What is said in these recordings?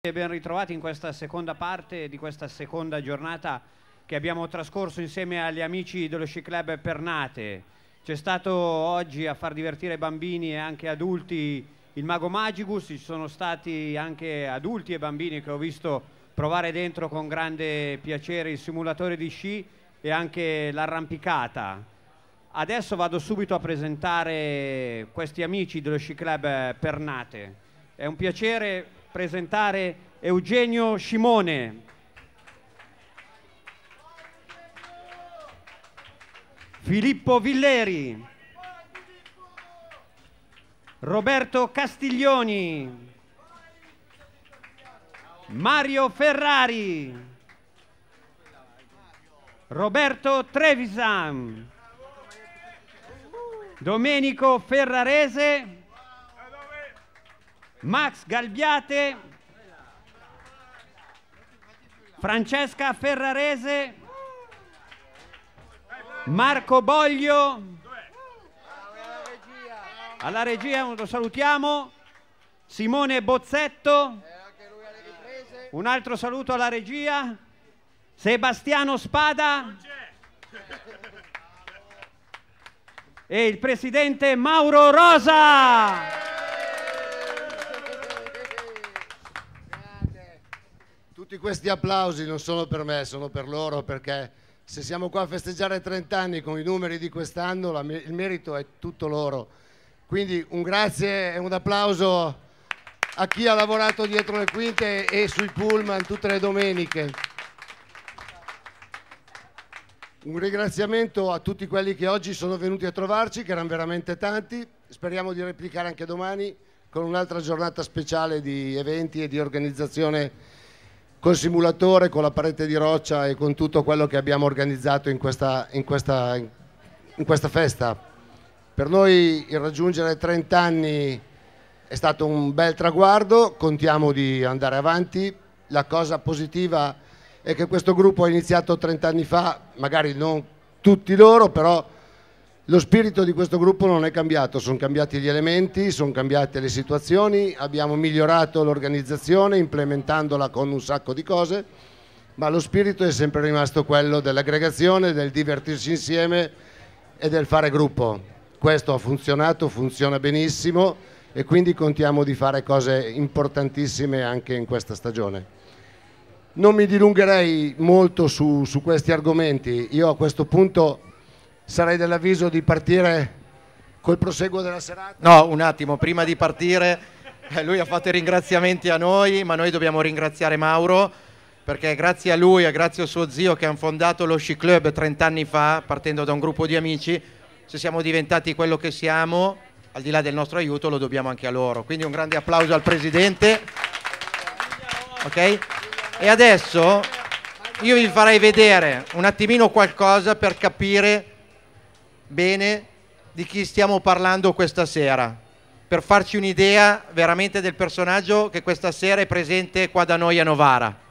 E ben ritrovati in questa seconda parte di questa seconda giornata che abbiamo trascorso insieme agli amici dello Sci Club Pernate. C'è stato oggi a far divertire bambini e anche adulti il Mago Magigus, ci sono stati anche adulti e bambini che ho visto provare dentro con grande piacere il simulatore di sci e anche l'arrampicata. Adesso vado subito a presentare questi amici dello Sci Club Pernate. È un piacere presentare Eugenio Scimone. Filippo Villeri. Roberto Castiglioni. Mario Ferrari. Roberto Trevisan. Domenico Ferrarese. Max Galbiate, Francesca Ferrarese, Marco Boglio, alla regia lo salutiamo, Simone Bozzetto, un altro saluto alla regia, Sebastiano Spada e il presidente Mauro Rosa. Tutti questi applausi non sono per me, sono per loro perché se siamo qua a festeggiare 30 anni con i numeri di quest'anno, il merito è tutto loro. Quindi un grazie e un applauso a chi ha lavorato dietro le quinte e sui pullman tutte le domeniche. Un ringraziamento a tutti quelli che oggi sono venuti a trovarci, che erano veramente tanti. Speriamo di replicare anche domani con un'altra giornata speciale di eventi e di organizzazione col simulatore, con la parete di roccia e con tutto quello che abbiamo organizzato in questa, in questa, in questa festa. Per noi il raggiungere 30 anni è stato un bel traguardo, contiamo di andare avanti. La cosa positiva è che questo gruppo ha iniziato 30 anni fa, magari non tutti loro, però lo spirito di questo gruppo non è cambiato, sono cambiati gli elementi, sono cambiate le situazioni, abbiamo migliorato l'organizzazione implementandola con un sacco di cose, ma lo spirito è sempre rimasto quello dell'aggregazione, del divertirsi insieme e del fare gruppo. Questo ha funzionato, funziona benissimo e quindi contiamo di fare cose importantissime anche in questa stagione. Non mi dilungherei molto su, su questi argomenti, io a questo punto sarei dell'avviso di partire col proseguo della serata. No, un attimo, prima di partire eh, lui ha fatto i ringraziamenti a noi, ma noi dobbiamo ringraziare Mauro perché grazie a lui e grazie al suo zio che hanno fondato lo sci club 30 anni fa, partendo da un gruppo di amici, se siamo diventati quello che siamo, al di là del nostro aiuto lo dobbiamo anche a loro. Quindi un grande applauso al presidente. Okay? E adesso io vi farei vedere un attimino qualcosa per capire bene di chi stiamo parlando questa sera, per farci un'idea veramente del personaggio che questa sera è presente qua da noi a Novara.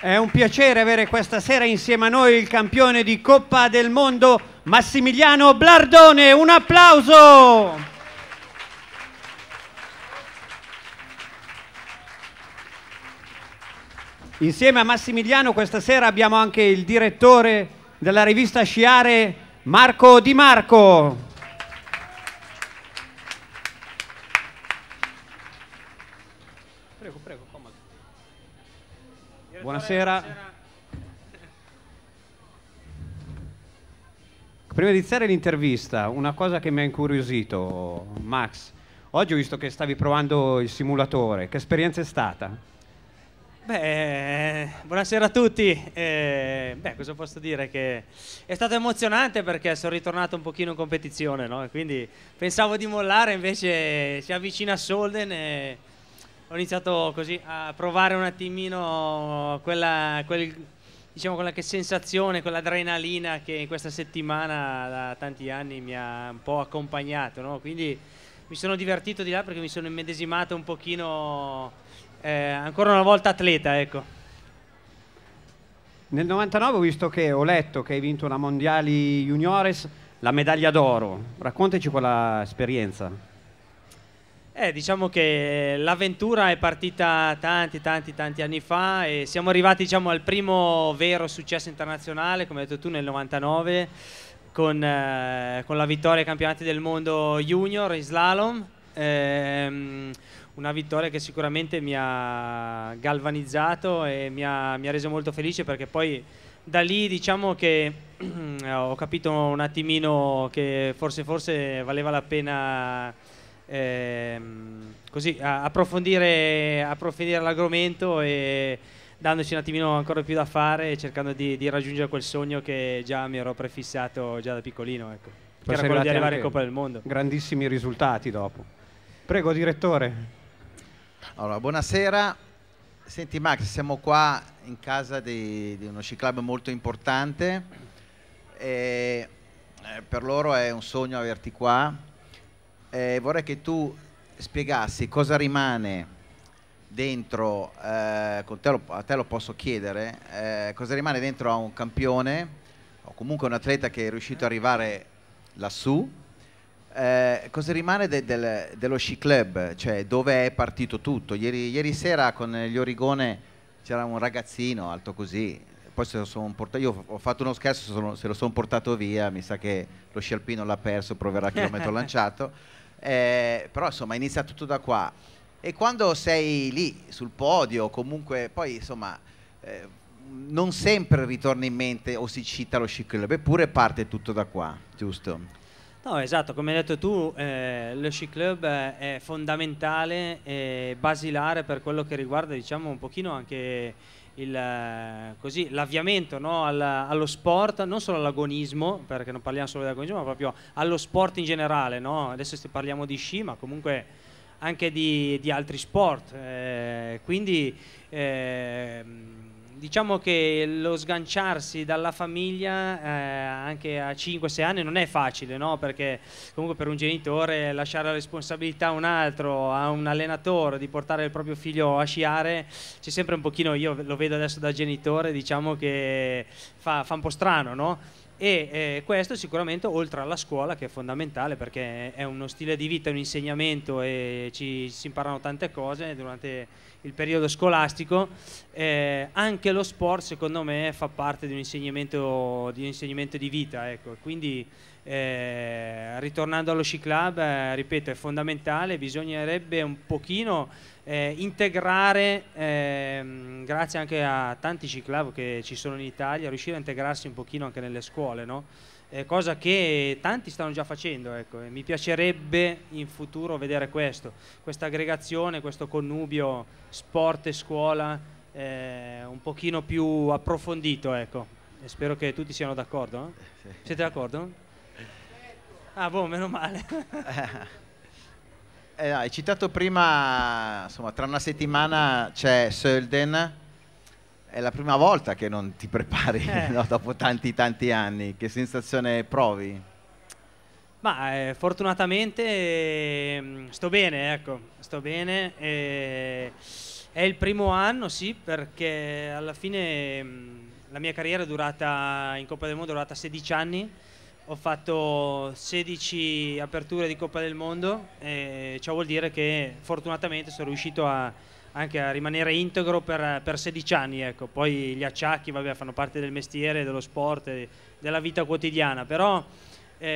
È un piacere avere questa sera insieme a noi il campione di Coppa del Mondo Massimiliano Blardone. Un applauso! Insieme a Massimiliano questa sera abbiamo anche il direttore della rivista Sciare Marco Di Marco. Buonasera. Buonasera. Prima di iniziare l'intervista, una cosa che mi ha incuriosito, Max. Oggi ho visto che stavi provando il simulatore, che esperienza è stata? Beh, buonasera a tutti. Eh, beh, cosa posso dire? Che è stato emozionante perché sono ritornato un pochino in competizione, no? Quindi pensavo di mollare, invece si avvicina a Solden e ho iniziato così a provare un attimino quella, quel, diciamo, quella che sensazione, quell'adrenalina che in questa settimana da tanti anni mi ha un po' accompagnato, no? quindi mi sono divertito di là perché mi sono immedesimato un pochino, eh, ancora una volta atleta, ecco. Nel 99 ho visto che ho letto che hai vinto una Mondiali Juniores, la medaglia d'oro. Raccontaci quella esperienza. Eh, diciamo che l'avventura è partita tanti, tanti, tanti anni fa e siamo arrivati diciamo, al primo vero successo internazionale, come hai detto tu, nel 99, con, eh, con la vittoria ai campionati del mondo junior in slalom. Ehm, una vittoria che sicuramente mi ha galvanizzato e mi ha, mi ha reso molto felice perché poi da lì diciamo che ho capito un attimino che forse, forse valeva la pena ehm, così, approfondire, approfondire l'argomento e dandoci un attimino ancora più da fare e cercando di, di, raggiungere quel sogno che già mi ero prefissato già da piccolino, ecco. che era quello di arrivare in Coppa del Mondo. Grandissimi risultati dopo. Prego, direttore. Allora, buonasera. Senti Max, siamo qua in casa di, di uno ciclab molto importante e eh, per loro è un sogno averti qua eh, vorrei che tu spiegassi cosa rimane dentro, eh, te lo, a te lo posso chiedere, eh, cosa rimane dentro a un campione o comunque un atleta che è riuscito ad arrivare lassù, eh, cosa rimane de, del, dello sci club, cioè dove è partito tutto. Ieri, ieri sera con gli Origone c'era un ragazzino alto così, poi se lo sono portato, io ho fatto uno scherzo, se lo sono portato via, mi sa che lo sci alpino l'ha perso, proverà a chilometro lanciato. Eh, però insomma inizia tutto da qua. E quando sei lì sul podio, comunque poi insomma eh, non sempre ritorna in mente o si cita lo sci club, eppure parte tutto da qua, giusto? No, esatto, come hai detto tu, eh, lo sci club è fondamentale e basilare per quello che riguarda, diciamo, un pochino anche il, eh, così, l'avviamento no, al, allo sport, non solo all'agonismo, perché non parliamo solo di agonismo, ma proprio allo sport in generale. No? Adesso parliamo di sci, ma comunque anche di, di altri sport. Eh, quindi eh, diciamo che lo sganciarsi dalla famiglia eh, anche a 5-6 anni non è facile, no? perché comunque per un genitore lasciare la responsabilità a un altro, a un allenatore di portare il proprio figlio a sciare, c'è sempre un pochino, io lo vedo adesso da genitore, diciamo che fa, fa un po' strano, no? e eh, questo sicuramente oltre alla scuola che è fondamentale perché è uno stile di vita, un insegnamento e ci si imparano tante cose durante il periodo scolastico, eh, anche lo sport secondo me fa parte di un insegnamento di, un insegnamento di vita, ecco. quindi eh, ritornando allo sci club, eh, ripeto, è fondamentale, bisognerebbe un pochino eh, integrare, ehm, grazie anche a tanti sci club che ci sono in Italia, riuscire a integrarsi un pochino anche nelle scuole. No? Eh, cosa che tanti stanno già facendo. Ecco. mi piacerebbe in futuro vedere questo, questa aggregazione, questo connubio sport e scuola eh, un pochino più approfondito. Ecco. spero che tutti siano d'accordo. Eh? Siete d'accordo? Ah, boh, meno male. Eh, hai citato prima, insomma, tra una settimana c'è Sölden è la prima volta che non ti prepari eh. no? dopo tanti tanti anni, che sensazione provi? Ma eh, fortunatamente eh, sto bene, ecco, sto bene. Eh, è il primo anno, sì, perché alla fine mh, ehm, la mia carriera è durata in Coppa del Mondo, è durata 16 anni. Ho fatto 16 aperture di Coppa del Mondo e eh, ciò vuol dire che fortunatamente sono riuscito a, anche a rimanere integro per, per 16 anni, ecco. poi gli acciacchi vabbè, fanno parte del mestiere, dello sport, della vita quotidiana, però è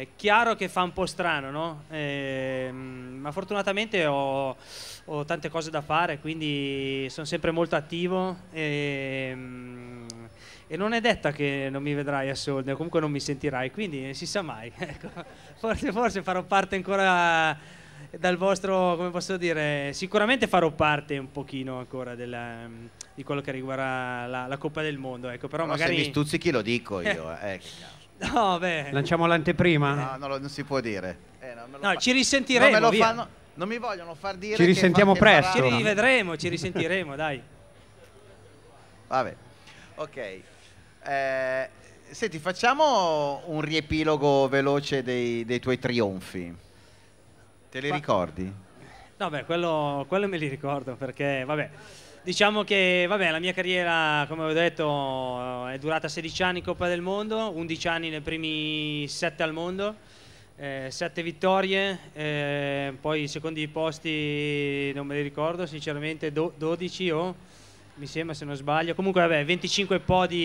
eh, chiaro che fa un po' strano, no? eh, ma fortunatamente ho, ho, tante cose da fare, quindi sono sempre molto attivo. E, ehm, e non è detta che non mi vedrai a soldi, comunque non mi sentirai, quindi si sa mai. Ecco. Forse, forse farò parte ancora dal vostro, come posso dire, sicuramente farò parte un pochino ancora della, ehm, di quello che riguarda la, la Coppa del Mondo, ecco, però, però magari... se mi stuzzichi lo dico io, eh, No, beh. Lanciamo l'anteprima? No, non, lo, non, si può dire. Eh, no, no ci risentiremo, non, fanno, non mi vogliono far dire Ci risentiamo presto. Ci rivedremo, ci risentiremo, dai. Vabbè. Ok. Eh, senti, facciamo un riepilogo veloce dei, dei tuoi trionfi. Te li ricordi? No, beh, quello, quello me li ricordo perché, vabbè, diciamo che vabbè, la mia carriera, come ho detto, eh, è durata 16 anni in Coppa del Mondo, 11 anni nei primi 7 al mondo, eh, 7 vittorie, eh, poi i secondi posti non me li ricordo, sinceramente do, 12 o, oh, mi sembra se non sbaglio, comunque vabbè, 25 podi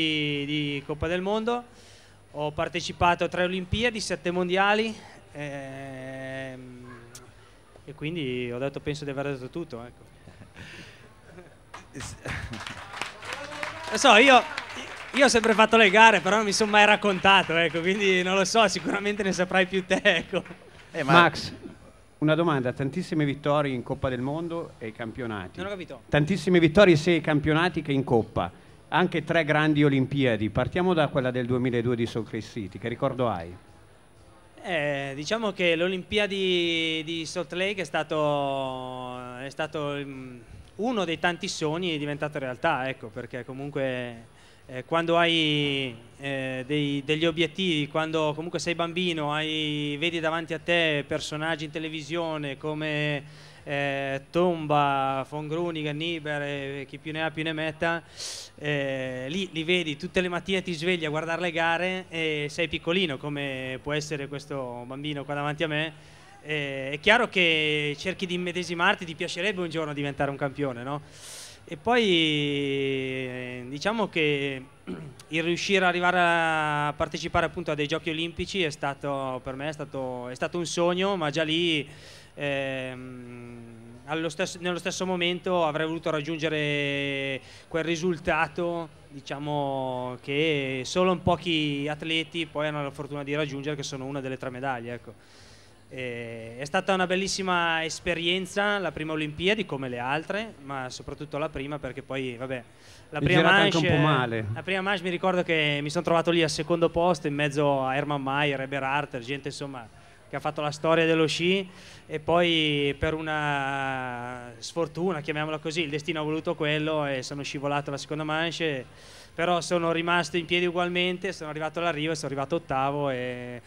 di Coppa del Mondo, ho partecipato a 3 Olimpiadi, 7 mondiali. Ehm, e quindi ho detto penso di aver detto tutto. Ecco. Lo so, io, io, ho sempre fatto le gare, però non mi sono mai raccontato, ecco, quindi non lo so, sicuramente ne saprai più te. Ecco. Eh, ma... Max, una domanda, tantissime vittorie in Coppa del Mondo e campionati. Non ho capito. Tantissime vittorie sia ai campionati che in Coppa. Anche tre grandi Olimpiadi. Partiamo da quella del 2002 di Salt Lake City, che ricordo hai? Eh, diciamo che l'Olimpiadi di Salt Lake è stato, è stato mm, uno dei tanti sogni diventato realtà, ecco, perché comunque eh, quando hai eh, dei, degli obiettivi, quando comunque sei bambino, hai, vedi davanti a te personaggi in televisione come eh, Tomba, Von Gruninger, Niber, eh, chi più ne ha più ne metta, eh, lì li vedi tutte le mattine ti svegli a guardare le gare e sei piccolino come può essere questo bambino qua davanti a me. Eh, è chiaro che cerchi di immedesimarti, ti piacerebbe un giorno diventare un campione, no? E poi diciamo che il riuscire ad arrivare a partecipare appunto a dei giochi olimpici è stato per me è stato, è stato un sogno, ma già lì ehm, stesso, nello stesso momento avrei voluto raggiungere quel risultato diciamo, che solo in pochi atleti poi hanno la fortuna di raggiungere, che sono una delle tre medaglie. Ecco. Eh, è stata una bellissima esperienza, la prima Olimpiadi come le altre, ma soprattutto la prima perché poi, vabbè, la prima, manche, la prima manche mi ricordo che mi sono trovato lì al secondo posto in mezzo a Herman Mayer, Eberhardt, gente insomma che ha fatto la storia dello sci e poi per una sfortuna, chiamiamola così, il destino ha voluto quello e sono scivolato alla seconda manche, però sono rimasto in piedi ugualmente, sono arrivato all'arrivo e sono arrivato ottavo e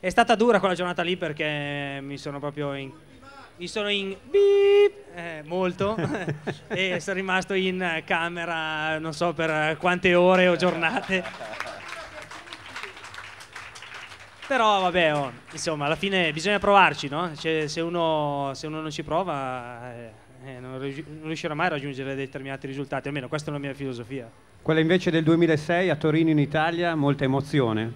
è stata dura quella giornata lì perché mi sono proprio in mi sono in beep, eh, molto e sono rimasto in camera non so per quante ore o giornate però vabbè, oh, insomma, alla fine bisogna provarci, no? Cioè, se, uno, se, uno, non ci prova eh, eh non, riuscirà mai a raggiungere determinati risultati, almeno questa è la mia filosofia. Quella invece del 2006 a Torino in Italia, molta emozione.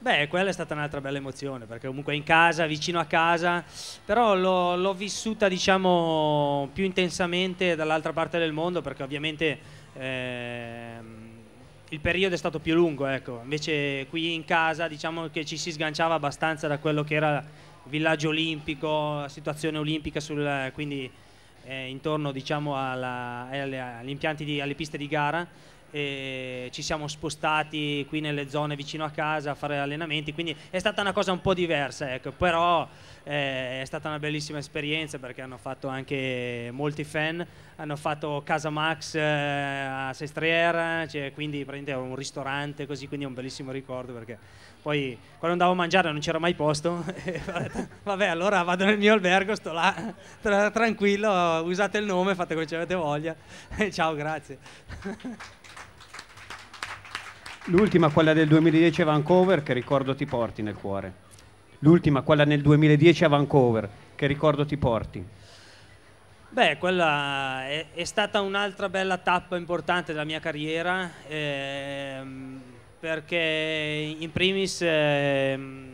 Beh, quella è stata un'altra bella emozione, perché comunque in casa, vicino a casa, però l'ho, vissuta diciamo più intensamente dall'altra parte del mondo, perché ovviamente... Eh, il periodo è stato più lungo, ecco. invece qui in casa diciamo che ci si sganciava abbastanza da quello che era il villaggio olimpico, la situazione olimpica, sul, quindi eh, intorno diciamo, alla, alle, all di, alle, piste di gara. ci siamo spostati qui nelle zone vicino a casa a fare allenamenti, quindi è stata una cosa un po' diversa, ecco. però eh, è stata una bellissima esperienza perché hanno fatto anche molti fan, hanno fatto Casa Max eh, a Sestriera, cioè, quindi praticamente un ristorante così, quindi è un bellissimo ricordo perché poi quando andavo a mangiare non c'era mai posto, vabbè allora vado nel mio albergo, sto là tra, tranquillo, usate il nome, fate come ci avete voglia, ciao grazie. L'ultima, quella del 2010 Vancouver, che ricordo ti porti nel cuore? l'ultima, quella nel 2010 a Vancouver, che ricordo ti porti? Beh, quella è, è stata un'altra bella tappa importante della mia carriera, ehm, perché in primis... Ehm,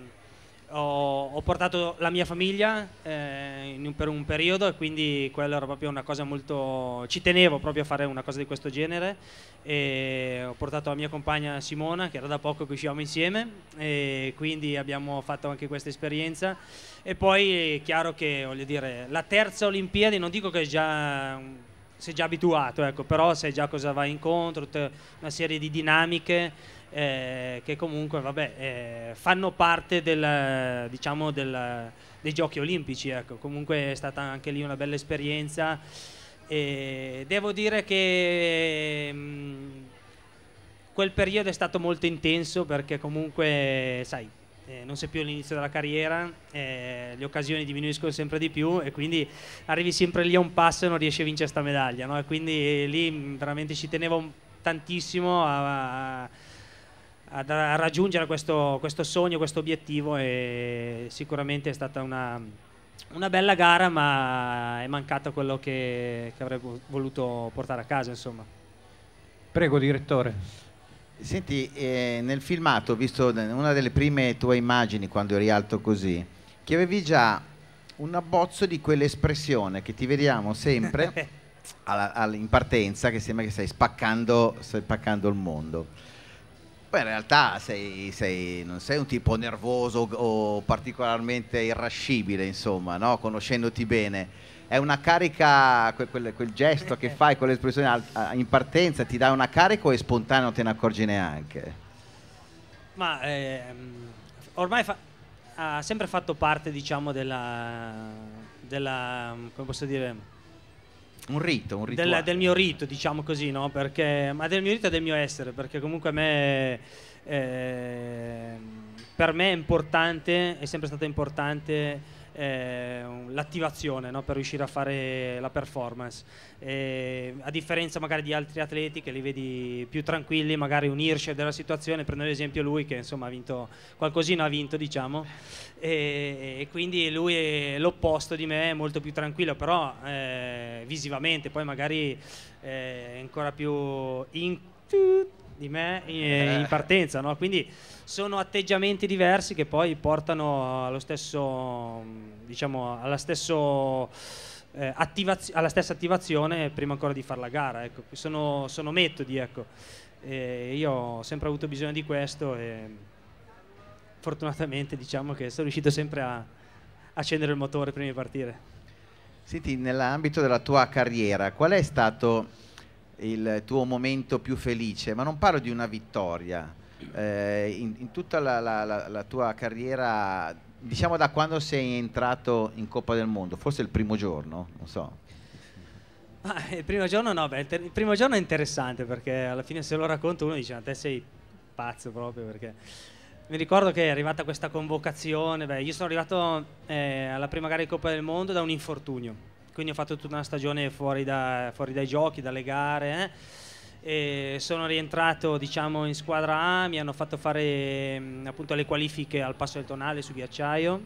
ho, ho portato la mia famiglia eh, un, per un periodo e quindi quella era proprio una cosa molto... ci tenevo proprio a fare una cosa di questo genere e ho portato la mia compagna Simona che era da poco che uscivamo insieme e quindi abbiamo fatto anche questa esperienza e poi è chiaro che voglio dire la terza Olimpiade non dico che è già sei già abituato, ecco, però sai già cosa va incontro, una serie di dinamiche eh, che comunque vabbè, eh, fanno parte del, diciamo, del, dei giochi olimpici. Ecco. Comunque è stata anche lì una bella esperienza. E devo dire che mh, mm, quel periodo è stato molto intenso perché comunque, sai, eh, non sei più all'inizio della carriera, eh, le occasioni diminuiscono sempre di più e quindi arrivi sempre lì a un passo e non riesci a vincere questa medaglia. No? quindi lì mm, veramente ci tenevo tantissimo a a, a raggiungere questo, questo sogno, questo obiettivo e sicuramente è stata una, una bella gara ma è mancato quello che, che avrei voluto portare a casa insomma. Prego direttore. Senti, eh, nel filmato ho visto una delle prime tue immagini quando eri alto così, che avevi già un abbozzo di quell'espressione che ti vediamo sempre alla, alla, in partenza, che sembra che stai spaccando, stai spaccando il mondo. Poi in realtà sei, sei, non sei un tipo nervoso o particolarmente irrascibile, insomma, no? conoscendoti bene. È una carica, quel, quel, quel gesto che fai, quell'espressione in partenza ti dà una carica o è spontaneo, te ne accorgi neanche? Ma ehm, ormai fa, ha sempre fatto parte, diciamo, della, della come posso dire, un rito, un rituale. Del, del mio rito, diciamo così, no? Perché, ma del mio rito e del mio essere, perché comunque a me... Eh, per me è importante, è sempre stato importante eh, l'attivazione no? per riuscire a fare la performance. E, a differenza magari di altri atleti che li vedi più tranquilli, magari unirsi della situazione, prendo l'esempio lui che insomma ha vinto qualcosina, ha vinto diciamo, e, e quindi lui è l'opposto di me, è molto più tranquillo, però eh, visivamente poi magari eh, è ancora più in di me eh, in, in eh. partenza, no? quindi sono atteggiamenti diversi che poi portano allo stesso, diciamo, alla, stesso, eh, alla stessa attivazione prima ancora di fare la gara. Ecco. Sono, sono, metodi, ecco. io ho sempre avuto bisogno di questo e fortunatamente diciamo che sono riuscito sempre a accendere il motore prima di partire. Senti, nell'ambito della tua carriera, qual è stato il tuo momento più felice? Ma non parlo di una vittoria, eh, in, in, tutta la, la, la, la, tua carriera, diciamo da quando sei entrato in Coppa del Mondo, forse il primo giorno, non so. Ah, il primo giorno no, beh, il, il, primo giorno è interessante perché alla fine se lo racconto uno dice ma te sei pazzo proprio perché mi ricordo che è arrivata questa convocazione, beh, io sono arrivato eh, alla prima gara di Coppa del Mondo da un infortunio, quindi ho fatto tutta una stagione fuori, da, fuori dai giochi, dalle gare. Eh e sono rientrato diciamo, in squadra A, mi hanno fatto fare mh, mm, appunto, le qualifiche al passo del tonale su ghiacciaio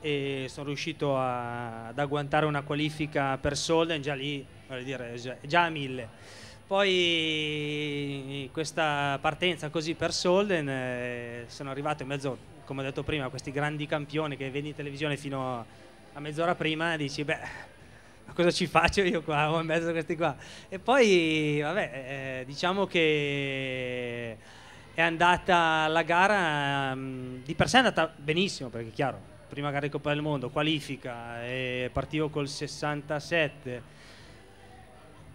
e sono riuscito a, ad agguantare una qualifica per Solden già lì, dire, già, già a mille. Poi questa partenza così per Solden, eh, sono arrivato in mezzo, come ho detto prima, a questi grandi campioni che vedi in televisione fino a mezz'ora prima e dici beh ma cosa ci faccio io qua, in mezzo a questi qua? E poi, vabbè, eh, diciamo che è andata la gara, mh, mm, di per sé è andata benissimo, perché chiaro, prima gara di Coppa del Mondo, qualifica, e partivo col 67,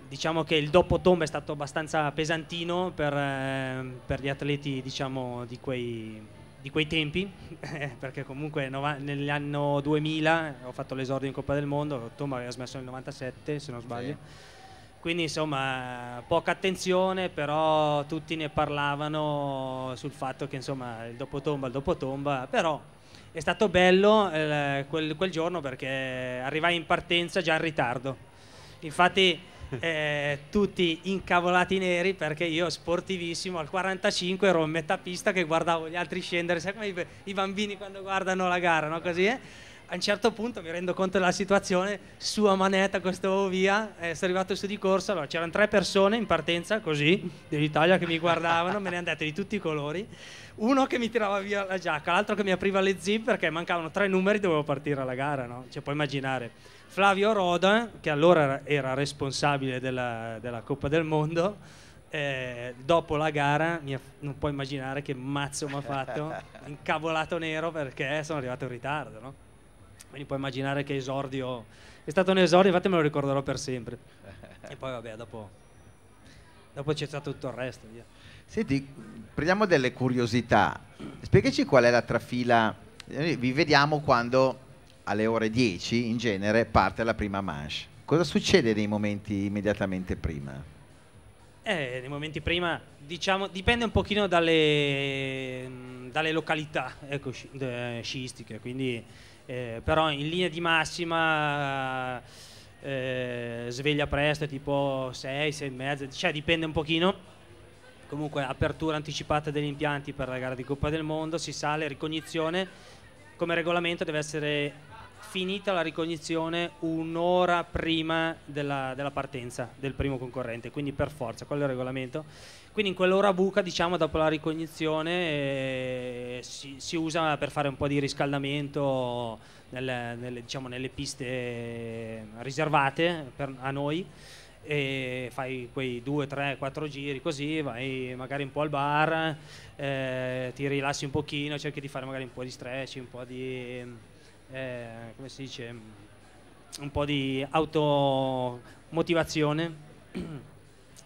diciamo che il dopo tomba è stato abbastanza pesantino per, eh, per gli atleti diciamo, di quei di quei tempi, perché comunque nell'anno 2000 ho fatto l'esordio in Coppa del Mondo, Tom aveva smesso nel 97 se non sbaglio. Sì. Quindi insomma poca attenzione, però tutti ne parlavano sul fatto che insomma il dopotomba, il dopotomba, però è stato bello eh, quel, quel giorno perché arrivai in partenza già in ritardo. Infatti eh, tutti incavolati neri perché io sportivissimo al 45 ero a metà pista che guardavo gli altri scendere, sai come i, i bambini quando guardano la gara, no? Così, eh? A un certo punto mi rendo conto della situazione, sua manetta, questo via, eh, sono arrivato su di corsa, allora c'erano tre persone in partenza, così, dell'Italia che mi guardavano, me ne andate di tutti i colori, uno che mi tirava via la giacca, l'altro che mi apriva le zip perché mancavano tre numeri, dovevo partire alla gara, no? Cioè puoi immaginare Flavio Roda, che allora era responsabile della, della Coppa del Mondo, eh, dopo la gara ha, non puoi immaginare che mazzo mi ha fatto, incavolato nero perché sono arrivato in ritardo, no? Quindi puoi immaginare che esordio, è stato un esordio, infatti me lo ricorderò per sempre. E poi vabbè, dopo, dopo c'è stato tutto il resto. Via. Senti, prendiamo delle curiosità. Spiegaci qual è la trafila. Eh, vi vediamo quando alle ore 10 in genere parte la prima manche. Cosa succede nei momenti immediatamente prima? Eh, nei momenti prima, diciamo, dipende un pochino dalle, dalle località ecco, sci, de, sciistiche, quindi, eh, però in linea di massima eh, sveglia presto, tipo 6, 6 e mezza, cioè dipende un pochino. Comunque apertura anticipata degli impianti per la gara di Coppa del Mondo, si sale, ricognizione, come regolamento deve essere finita la ricognizione un'ora prima della, della, partenza del primo concorrente, quindi per forza, quello è il regolamento. Quindi in quell'ora buca, diciamo, dopo la ricognizione eh, si, si, usa per fare un po' di riscaldamento nelle, nelle, diciamo, nelle piste riservate per, a noi e fai quei 2, 3, 4 giri così, vai magari un po' al bar, eh, ti rilassi un pochino, cerchi di fare magari un po' di stretch, un po' di eh, come si dice, mm, un po' di automotivazione.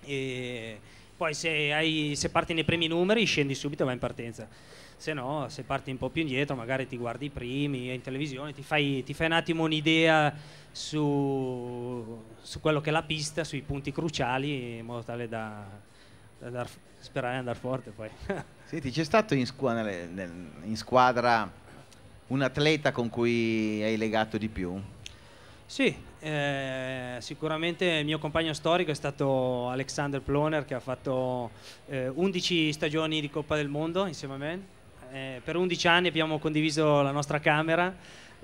e poi se, hai, se parti nei primi numeri scendi subito e vai in partenza. Se no, se parti un po' più indietro, magari ti guardi i primi in televisione, ti fai, ti fai un attimo un'idea su, su, quello che è la pista, sui punti cruciali, in modo tale da, da dar, sperare di andare forte poi. Senti, c'è stato in squadra, in squadra un atleta con cui hai legato di più? Sì, eh, sicuramente il mio compagno storico è stato Alexander Ploner che ha fatto eh, 11 stagioni di Coppa del Mondo insieme a me. Eh, per 11 anni abbiamo condiviso la nostra camera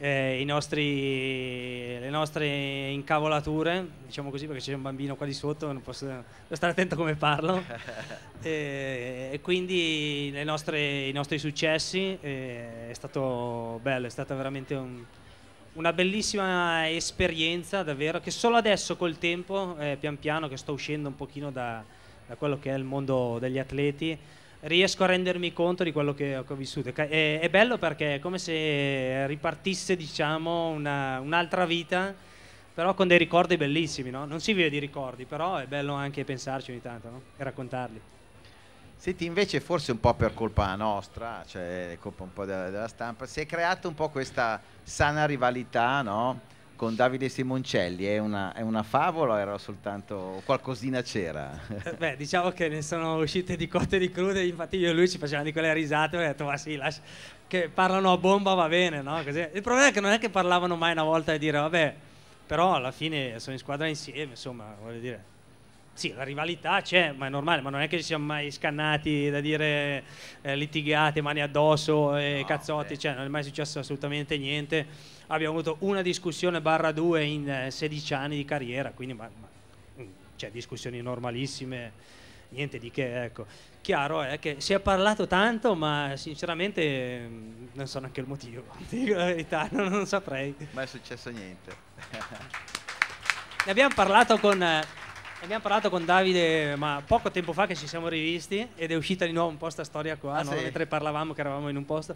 eh, nostri, le nostre incavolature, diciamo così perché c'è un bambino qua di sotto, non posso, devo stare attento come parlo, eh, e quindi nostre, i nostri successi, eh, è stato bello, è stata veramente un, una bellissima esperienza davvero, che solo adesso col tempo, eh, pian piano che sto uscendo un pochino da, da quello che è il mondo degli atleti, riesco a rendermi conto di quello che ho, vissuto. È, è, bello perché è come se ripartisse, diciamo, una, un'altra vita, però con dei ricordi bellissimi, no? Non si vive di ricordi, però è bello anche pensarci ogni tanto, no? E raccontarli. Senti, invece forse un po' per colpa nostra, cioè colpa un po' della, della stampa, si è creata un po' questa sana rivalità, no? con Davide Simoncelli, è una, è una favola o era soltanto qualcosina c'era? Eh, beh, diciamo che ne sono uscite di cotte di crude, infatti io e lui ci facevamo di quelle risate, ho detto ma sì, lascia, che parlano a bomba va bene, no? Così. Il problema è che non è che parlavano mai una volta di dire vabbè, però alla fine sono in squadra insieme, insomma, voglio dire, sì, la rivalità c'è, ma è normale, ma non è che ci siamo mai scannati da dire eh, litigate, mani addosso e no, cazzotti, beh. cioè non è mai successo assolutamente niente abbiamo avuto una discussione barra due in 16 eh, anni di carriera, quindi ma, ma, mm, cioè, discussioni normalissime, niente di che, ecco. Chiaro è che si è parlato tanto, ma sinceramente mm, non so neanche il motivo, dico la verità, non, non saprei. Ma è successo niente. ne abbiamo parlato con... Eh, abbiamo parlato con Davide ma poco tempo fa che ci siamo rivisti ed è uscita di nuovo un po' questa storia qua, ah, no? sì. mentre parlavamo che eravamo in un posto,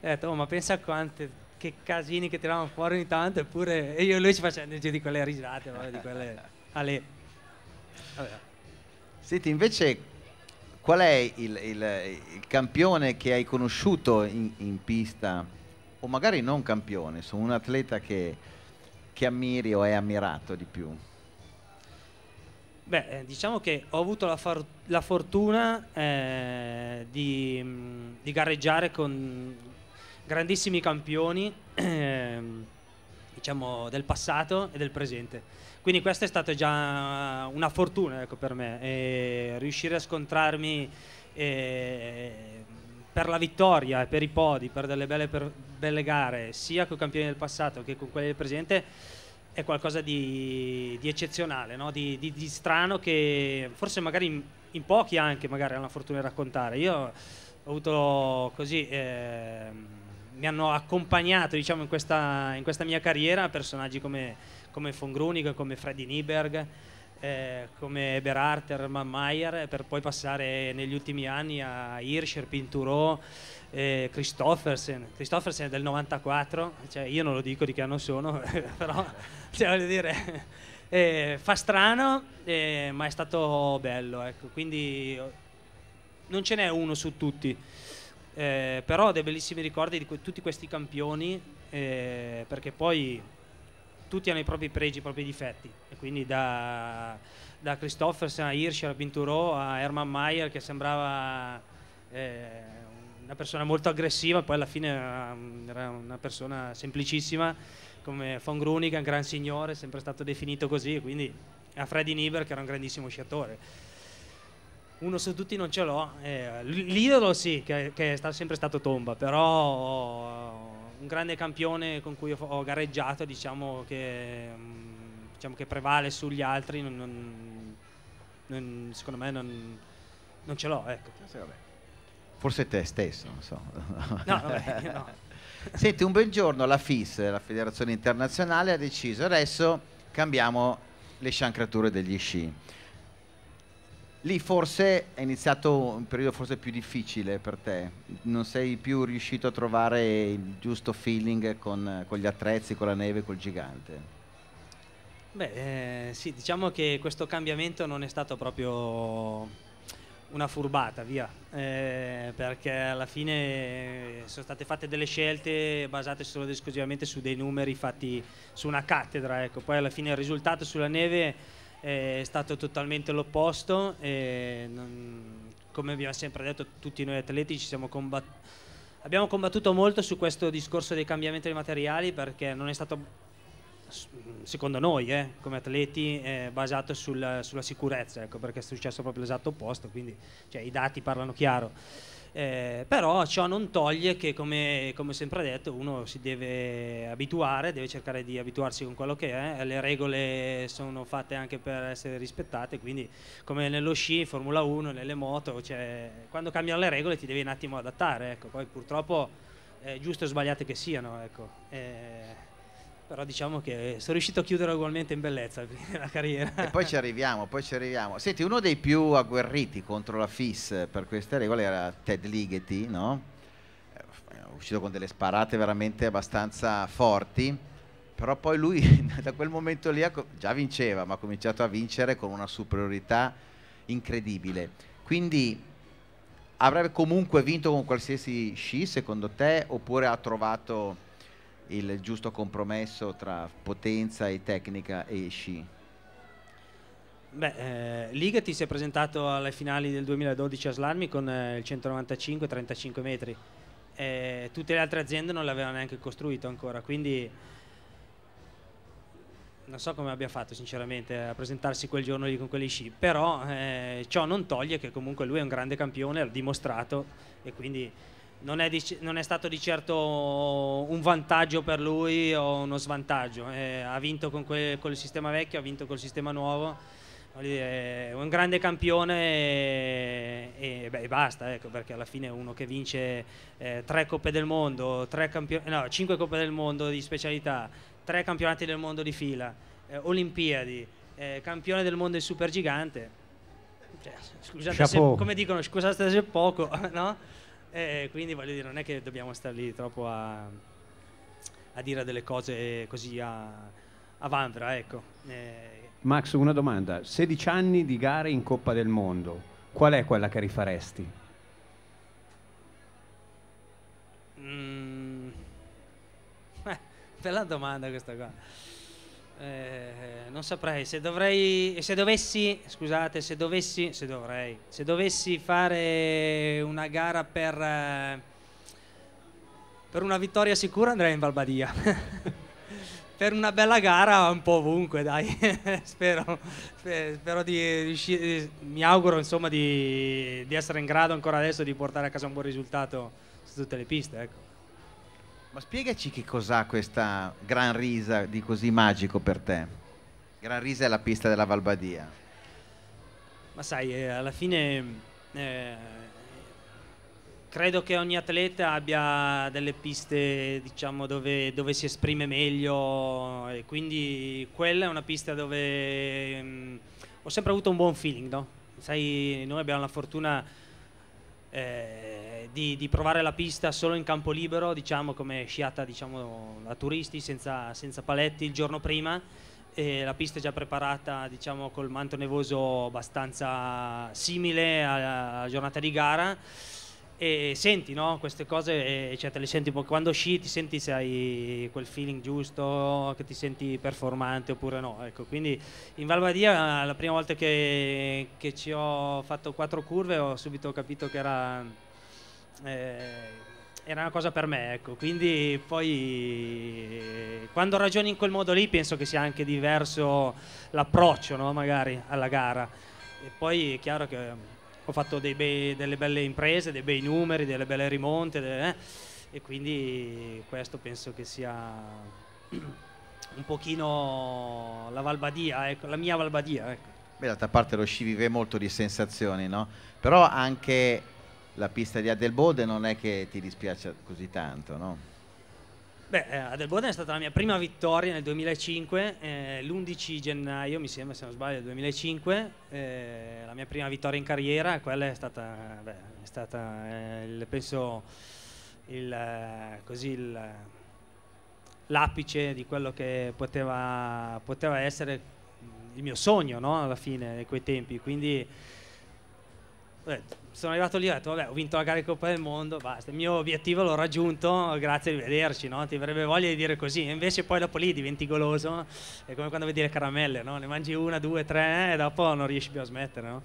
e ho detto oh, ma pensa quante che casini che tiravano fuori ogni tanto, eppure io e lui ci facevamo di quelle risate, vabbè, di quelle Vabbè. Senti, invece qual è il, il, il campione che hai conosciuto in, in, pista? O magari non campione, sono un atleta che, che ammiri o è ammirato di più? Beh, eh, diciamo che ho avuto la, la fortuna eh, di, mm, di, gareggiare con grandissimi campioni ehm, diciamo, del passato e del presente. Quindi questa è stata già una fortuna ecco, per me, e riuscire a scontrarmi eh, per la vittoria, per i podi, per delle belle, per, belle gare, sia con i campioni del passato che con quelli del presente, è qualcosa di, di eccezionale, no? di, di, di, strano che forse magari in, in pochi anche magari hanno la fortuna di raccontare. Io ho avuto così... Ehm, mi hanno accompagnato diciamo, in, questa, in, questa, mia carriera, personaggi come, come von Grunig, come Freddy Nieberg, eh, come Eberhardt, Hermann Mayer, per poi passare negli ultimi anni a Hirscher, Pinturò, eh, Christoffersen. Christoffersen è del 94, cioè, io non lo dico di che anno sono, però cioè, voglio dire, eh, fa strano, eh, ma è stato bello. Ecco. Quindi non ce n'è uno su tutti. Eh, però ho dei bellissimi ricordi di que tutti questi campioni, eh, perché poi tutti hanno i propri pregi, i propri difetti. E quindi da, da Christoffersen a Hirscher, a Pinturò, a Herman Mayer, che sembrava eh, una persona molto aggressiva, poi alla fine um, era una persona semplicissima, come von Grunig, un gran signore, sempre stato definito così, quindi a Freddy Nieber, che era un grandissimo sciatore uno su tutti non ce l'ho. Eh, l'idolo sì, che, che è sempre stato Tomba, però un grande campione con cui ho, gareggiato, diciamo che, mm, diciamo che prevale sugli altri, non, non, non, secondo me non, ce l'ho. Ecco. Forse te stesso, non so. No, vabbè, no. Senti, un bel giorno la FIS, la Federazione Internazionale, ha deciso adesso cambiamo le sciancrature degli sci Lì forse è iniziato un periodo forse più difficile per te, non sei più riuscito a trovare il giusto feeling con, con gli attrezzi, con la neve, col gigante. Beh, eh, sì, diciamo che questo cambiamento non è stato proprio una furbata, via, eh, perché alla fine eh, sono state fatte delle scelte basate solo ed esclusivamente su dei numeri fatti su una cattedra, ecco. poi alla fine il risultato sulla neve è stato totalmente l'opposto. Non, come abbiamo sempre detto, tutti noi atleti ci siamo combattuti. Abbiamo combattuto molto su questo discorso dei cambiamenti dei materiali perché non è stato, secondo noi, eh, come atleti, eh, basato sul, sulla sicurezza, ecco, perché è successo proprio l'esatto opposto, quindi cioè, i dati parlano chiaro eh, però ciò non toglie che come, come sempre detto uno si deve abituare, deve cercare di abituarsi con quello che è, le regole sono fatte anche per essere rispettate, quindi come nello sci, in Formula 1, nelle moto, cioè, quando cambiano le regole ti devi un attimo adattare, ecco. poi purtroppo eh, giuste o sbagliate che siano. Ecco. Eh, però diciamo che sono riuscito a chiudere ugualmente in bellezza la carriera. E poi ci arriviamo, poi ci arriviamo. Senti, uno dei più agguerriti contro la FIS per queste regole era Ted Ligeti, no? Eh, uscito con delle sparate veramente abbastanza forti, però poi lui da quel momento lì già vinceva, ma ha cominciato a vincere con una superiorità incredibile. Quindi avrebbe comunque vinto con qualsiasi sci secondo te oppure ha trovato il giusto compromesso tra potenza e tecnica e sci? Beh, eh, Ligati si è presentato alle finali del 2012 a Slarmi con eh, il 195 35 metri. Eh, tutte le altre aziende non l'avevano neanche costruito ancora, quindi non so come abbia fatto sinceramente a presentarsi quel giorno lì con quelli sci, però eh, ciò non toglie che comunque lui è un grande campione, l'ha dimostrato e quindi non è, di, non è, stato di certo un vantaggio per lui o uno svantaggio. Eh, ha vinto con, quel, con, il sistema vecchio, ha vinto col sistema nuovo. È un grande campione e, e, beh, basta, ecco, perché alla fine uno che vince eh, tre Coppe del Mondo, no, cinque Coppe del Mondo di specialità, tre campionati del mondo di fila, eh, Olimpiadi, eh, campione del mondo in supergigante, cioè, scusate se, come dicono, scusate se poco, no? E eh, quindi voglio dire, non è che dobbiamo stare lì troppo a, a dire delle cose così a, a vanvera, ecco. E... Eh, Max, una domanda. 16 anni di gare in Coppa del Mondo, qual è quella che rifaresti? Mm. Eh, bella domanda questa qua eh, non saprei se dovrei se dovessi scusate se dovessi se dovrei se dovessi fare una gara per eh, per una vittoria sicura andrei in Valbadia per una bella gara un po' ovunque dai spero, eh, spero di riuscire mi auguro insomma di, di essere in grado ancora adesso di portare a casa un buon risultato su tutte le piste ecco ma spiegaci che cos'ha questa Gran Risa di così magico per te. Gran Risa è la pista della Valbadia. Ma sai, eh, alla fine eh, credo che ogni atleta abbia delle piste diciamo, dove, dove, si esprime meglio e quindi quella è una pista dove mh, mm, ho sempre avuto un buon feeling. No? Sai, noi abbiamo la fortuna... Eh, di, di, provare la pista solo in campo libero, diciamo come sciata diciamo, a turisti senza, senza paletti il giorno prima. E la pista è già preparata diciamo, col manto nevoso abbastanza simile alla giornata di gara e senti no? queste cose eh, cioè, te le senti un po' quando sci ti senti se hai quel feeling giusto che ti senti performante oppure no ecco quindi in Valbadia la prima volta che, che ci ho fatto quattro curve ho subito capito che era eh, era una cosa per me, ecco. Quindi poi eh, quando ragioni in quel modo lì penso che sia anche diverso l'approccio, no? magari alla gara. E poi è chiaro che eh, ho fatto bei, delle belle imprese, dei bei numeri, delle belle rimonte delle, eh? e quindi questo penso che sia un pochino la Valbadia, ecco, la mia Valbadia, ecco. Beh, d'altra parte lo sci vive molto di sensazioni, no? Però anche la pista di Adelbode non è che ti dispiace così tanto, no? Beh, eh, Adelboden è stata la mia prima vittoria nel 2005, eh, l'11 gennaio, mi sembra se non sbaglio, del 2005, eh, la mia prima vittoria in carriera, quella è stata, beh, è stata eh, il, penso, il, eh, così, l'apice di quello che poteva, poteva, essere il mio sogno no? alla fine in quei tempi, quindi sono arrivato lì e ho detto, vabbè, ho vinto la gara di Coppa del Mondo, basta, il mio obiettivo l'ho raggiunto, grazie, arrivederci, no? Ti avrebbe voglia di dire così, e invece poi dopo lì diventi goloso, è come quando vedi le caramelle, no? Ne mangi una, due, tre eh, e dopo non riesci più a smettere, no?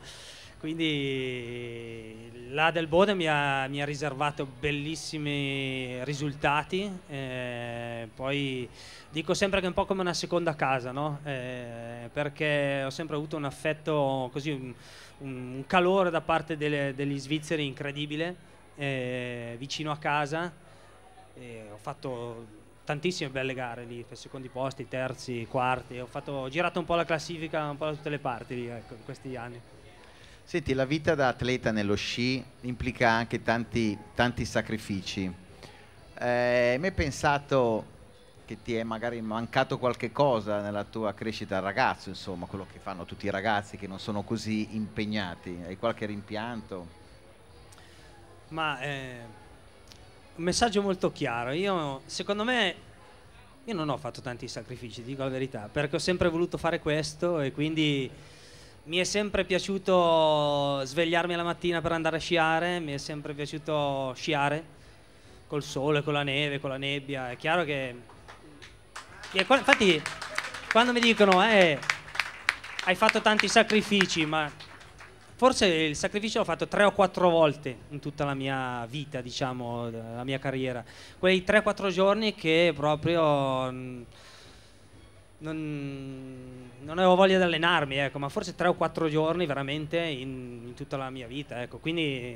Quindi la del Bode mi ha, mi ha riservato bellissimi risultati, eh, poi dico sempre che è un po' come una seconda casa, no? eh, perché ho sempre avuto un affetto così un, calore da parte delle, degli svizzeri incredibile, eh, vicino a casa. Eh, ho fatto tantissime belle gare lì, secondi posti, terzi, quarti, ho, fatto, ho, girato un po' la classifica un po' da tutte le parti lì, ecco, in questi anni. Senti, la vita da atleta nello sci implica anche tanti, tanti sacrifici. Eh, mi è pensato che ti è magari mancato qualche cosa nella tua crescita da ragazzo, insomma, quello che fanno tutti i ragazzi che non sono così impegnati? Hai qualche rimpianto? Ma eh, un messaggio molto chiaro. Io, secondo me, io non ho fatto tanti sacrifici, dico la verità, perché ho sempre voluto fare questo e quindi mi è sempre piaciuto svegliarmi la mattina per andare a sciare, mi è sempre piaciuto sciare col sole, con la neve, con la nebbia. È chiaro che infatti, quando mi dicono, eh, hai fatto tanti sacrifici, ma forse il sacrificio l'ho fatto tre o quattro volte in tutta la mia vita, diciamo, la mia carriera. Quei tre o quattro giorni che proprio non, non, avevo voglia di allenarmi, ecco, ma forse tre o quattro giorni veramente in, in, tutta la mia vita, ecco. Quindi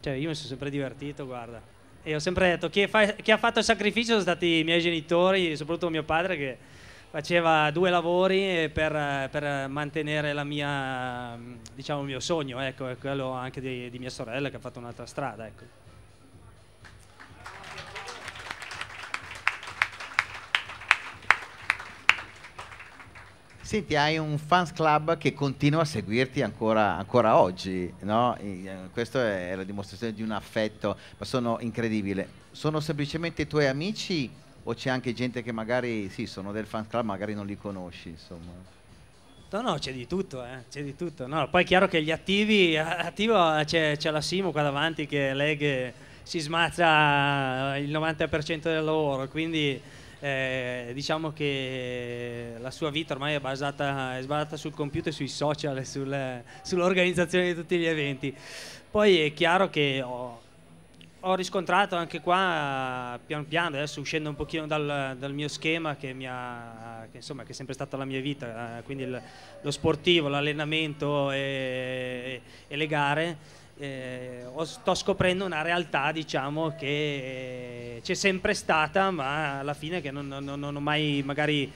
cioè, io mi sono sempre divertito, guarda e ho sempre detto chi, fa, chi ha fatto il sacrificio sono stati i miei genitori, soprattutto mio padre che faceva due lavori per, per mantenere mia, diciamo, il mio sogno, ecco, e quello anche di, di, mia sorella che ha fatto un'altra strada. Ecco. Senti, hai un fans club che continua a seguirti ancora, ancora oggi, no? Eh, Questa è la dimostrazione di un affetto, ma sono incredibile. Sono semplicemente i tuoi amici o c'è anche gente che magari, sì, sono del fans club, magari non li conosci, insomma? No, no, c'è di tutto, eh, c'è di tutto. No, poi è chiaro che gli attivi, eh, attivo eh, c'è, la Simo qua davanti che è che si smazza il 90% del lavoro, quindi eh, diciamo che la sua vita ormai è basata, è basata sul computer, sui social e sul, sull'organizzazione di tutti gli eventi. Poi è chiaro che ho, ho riscontrato anche qua piano piano, adesso uscendo un pochino dal, dal mio schema che, mia, che, insomma, che, è sempre stata la mia vita, eh, quindi il, lo sportivo, l'allenamento e, e le gare eh, sto scoprendo una realtà diciamo che eh, c'è sempre stata ma alla fine che non, non, non ho mai magari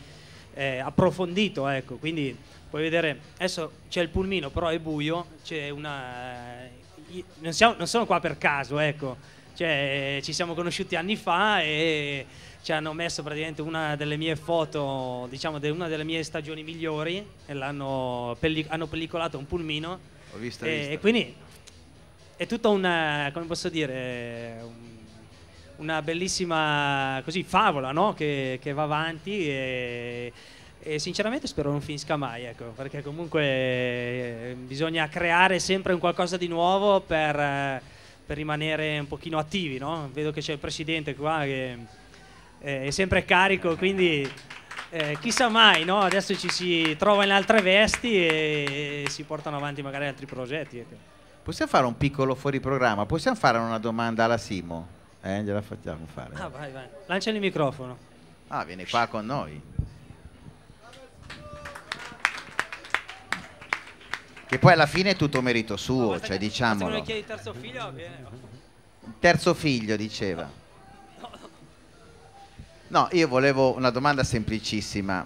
eh, approfondito ecco quindi puoi vedere adesso c'è il pulmino però è buio c'è una eh, non, siamo, non, sono qua per caso ecco cioè, eh, ci siamo conosciuti anni fa e ci hanno messo praticamente una delle mie foto diciamo una delle mie stagioni migliori e l'hanno pellic hanno pellicolato un pulmino ho visto, e, visto. e quindi è tutta una, come posso dire, una bellissima così, favola no? che, che, va avanti e, e, sinceramente spero non finisca mai, ecco, perché comunque eh, bisogna creare sempre un qualcosa di nuovo per, eh, per rimanere un pochino attivi, no? Vedo che c'è il presidente qua che eh, è sempre carico, quindi... Eh, chissà mai, no? adesso ci si trova in altre vesti e si portano avanti magari altri progetti. Ecco. Possiamo fare un piccolo fuori programma? Possiamo fare una domanda alla Simo? Eh, gliela facciamo fare. Ah, vai, vai. Lancia il microfono. Ah, vieni qua con noi. Che poi alla fine è tutto merito suo, no, cioè diciamolo. Se uno chiede terzo figlio, viene. Terzo figlio, diceva. No, io volevo una domanda semplicissima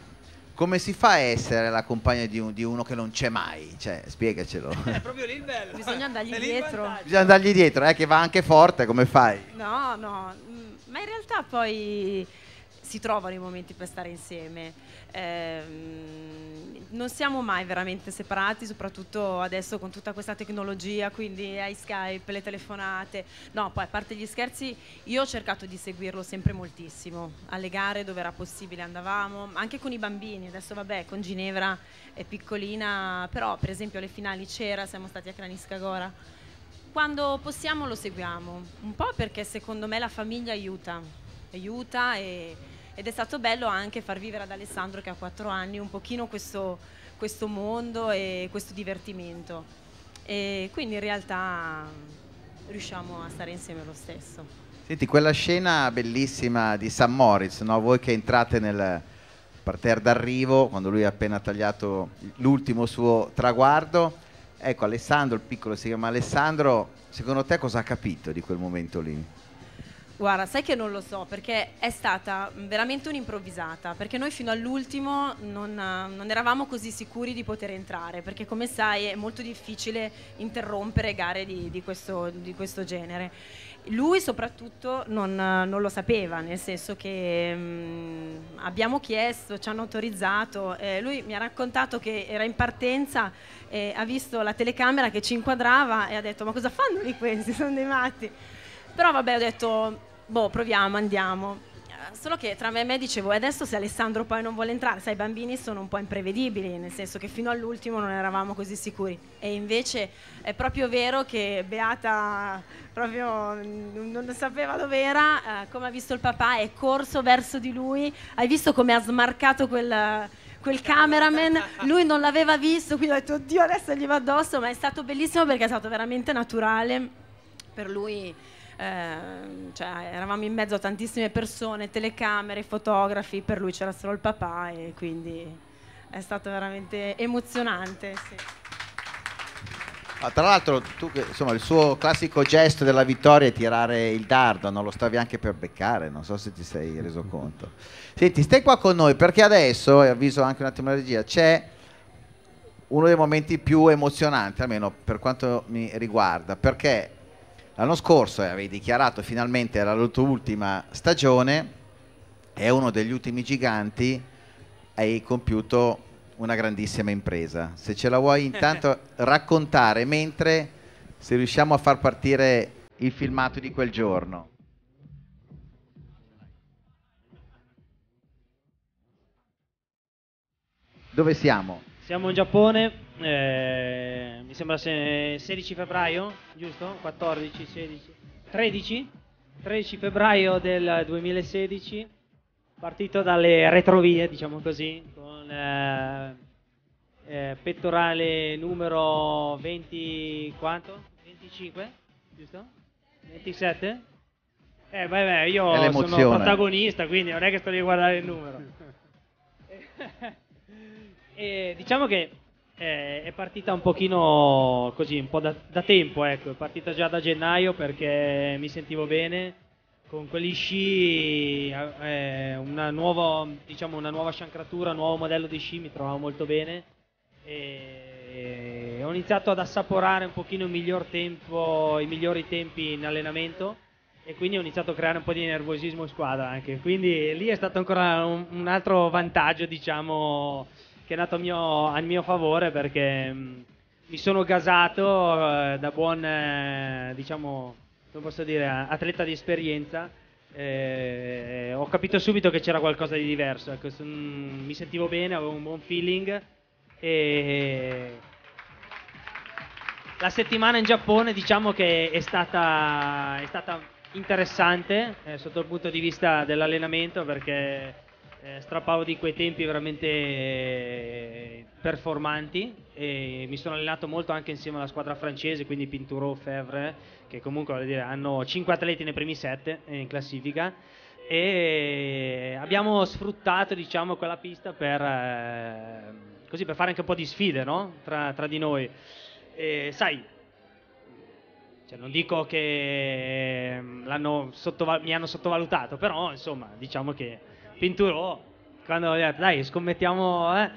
come si fa a essere la compagna di, un, di uno che non c'è mai? Cioè, spiegacelo. È proprio lì il bello. Bisogna andargli dietro. Bisogna andargli dietro, eh, che va anche forte, come fai? No, no, mm, ma in realtà poi si trovano i momenti per stare insieme. Eh, non siamo mai veramente separati, soprattutto adesso con tutta questa tecnologia, quindi hai Skype, le telefonate. No, poi a parte gli scherzi, io ho cercato di seguirlo sempre moltissimo. Alle gare dove era possibile andavamo, anche con i bambini. Adesso vabbè, con Ginevra è piccolina, però per esempio alle finali c'era, siamo stati a Craniskagora quando possiamo lo seguiamo, un po' perché secondo me la famiglia aiuta, aiuta e ed è stato bello anche far vivere ad Alessandro che ha 4 anni un pochino questo, questo mondo e questo divertimento e quindi in realtà mm, riusciamo a stare insieme lo stesso. Senti, quella scena bellissima di San Moritz, no? voi che entrate nel parterre d'arrivo, quando lui ha appena tagliato l'ultimo suo traguardo, ecco Alessandro, il piccolo si chiama Alessandro, secondo te cosa ha capito di quel momento lì? Guarda, sai che non lo so perché è stata veramente un'improvvisata, perché noi fino all'ultimo non, non, eravamo così sicuri di poter entrare, perché come sai è molto difficile interrompere gare di, di, questo, di questo, genere. Lui soprattutto non, non, lo sapeva, nel senso che mh, mm, abbiamo chiesto, ci hanno autorizzato, eh, lui mi ha raccontato che era in partenza, eh, ha visto la telecamera che ci inquadrava e ha detto ma cosa fanno lì questi, sono dei matti. Però vabbè ho detto boh, proviamo, andiamo. Eh, solo che tra me e me dicevo, adesso se Alessandro poi non vuole entrare, sai, i bambini sono un po' imprevedibili, nel senso che fino all'ultimo non eravamo così sicuri. E invece è proprio vero che Beata proprio mm, non sapeva dove era, eh, come ha visto il papà, è corso verso di lui, hai visto come ha smarcato quel quel cameraman, lui non l'aveva visto, quindi ho detto oddio adesso gli va addosso, ma è stato bellissimo perché è stato veramente naturale per lui Ehm, cioè, eravamo in mezzo a tantissime persone, telecamere, fotografi, per lui c'era solo il papà e quindi è stato veramente emozionante. Sì. Ah, tra l'altro, tu, insomma, il suo classico gesto della vittoria è tirare il dardo, non lo stavi anche per beccare, non so se ti sei reso conto. Senti, stai qua con noi perché adesso, e avviso anche un attimo la regia, c'è uno dei momenti più emozionanti, almeno per quanto mi riguarda, perché L'anno scorso eh, avevi dichiarato finalmente era la tua ultima stagione, è uno degli ultimi giganti, hai compiuto una grandissima impresa. Se ce la vuoi intanto raccontare mentre se riusciamo a far partire il filmato di quel giorno. Dove siamo? Siamo in Giappone, eh, mi sembra se 16 febbraio, giusto? 14, 16, 13? 13 febbraio del 2016, partito dalle retrovie, diciamo così, con eh, eh, pettorale numero 20 quanto? 25, giusto? 27? Eh, beh, beh, io sono protagonista, quindi non è che sto lì a guardare il numero. e, diciamo che eh, è, partita un pochino così, un po' da, da tempo, ecco, è partita già da gennaio perché mi sentivo bene, con quegli sci, eh, eh, una, nuova, diciamo, una nuova sciancratura, un nuovo modello di sci, mi trovavo molto bene e ho iniziato ad assaporare un pochino il miglior tempo, i migliori tempi in allenamento e quindi ho iniziato a creare un po' di nervosismo in squadra anche, quindi lì è stato ancora un, un altro vantaggio diciamo che è nato a mio, a mio favore perché mm, mi sono gasato eh, da buon, eh, diciamo, come posso dire, atleta di esperienza. Eh, ho capito subito che c'era qualcosa di diverso. Ecco, son, mm, mi sentivo bene, avevo un buon feeling. E la settimana in Giappone diciamo che è stata, è stata interessante eh, sotto il punto di vista dell'allenamento perché eh, strappavo di quei tempi veramente eh, performanti e mi sono allenato molto anche insieme alla squadra francese, quindi Pinturo, Fevre, che comunque dire, hanno 5 atleti nei primi 7 eh, in classifica e abbiamo sfruttato diciamo, quella pista per, eh, così, per, fare anche un po' di sfide no? tra, tra, di noi. E, sai, cioè, non dico che ehm, mi hanno sottovalutato, però insomma diciamo che Pinturo, oh. quando ho eh, detto, dai, scommettiamo, eh?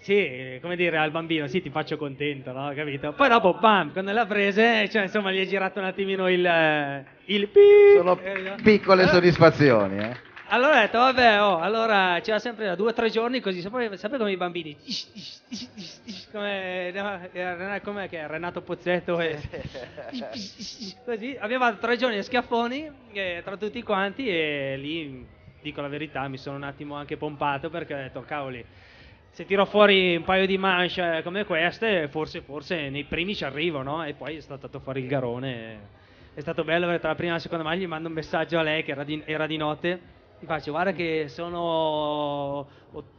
Sì, come dire al bambino, sì, ti faccio contento, no? Capito? Poi dopo, bam, quando l'ha presa, eh, cioè, insomma, gli è girato un attimino il... Eh, il pi- Sono piccole allora, soddisfazioni, eh? Allora ho detto, vabbè, oh, allora c'era sempre da due o tre giorni così, sapete come i bambini, come, no, com'è che è Renato Pozzetto e... così, abbiamo fatto tre giorni a schiaffoni eh, tra tutti quanti e lì dico la verità, mi sono un attimo anche pompato perché ho detto, cavoli, se tiro fuori un paio di manche come queste, forse, forse nei primi ci arrivo, no? E poi è stato fuori il garone. È stato bello perché tra la prima e la seconda maglia gli mando un messaggio a lei che era di, era di notte. Mi faccio, guarda che sono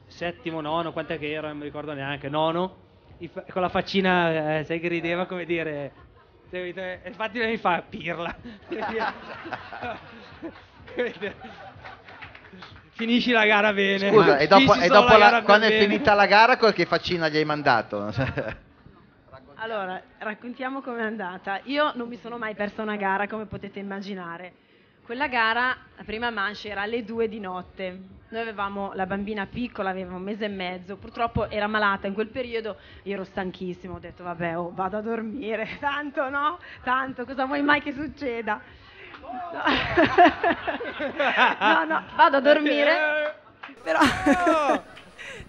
settimo, nono, quant'è che ero? Non mi ricordo neanche, nono. Con la faccina, eh, sai che rideva, come dire... Cioè, infatti lei mi fa, pirla. finisci la gara bene. Scusa, e dopo, e dopo la la, gara quando è finita la gara, qualche faccina gli hai mandato? allora, raccontiamo com'è andata. Io non mi sono mai persa una gara, come potete immaginare. Quella gara, la prima manche, era alle due di notte. Noi avevamo la bambina piccola, aveva un mese e mezzo, purtroppo era malata in quel periodo, io ero stanchissimo, ho detto vabbè, oh, vado a dormire, tanto no, tanto, cosa vuoi mai che succeda? No, no, vado a dormire. Però...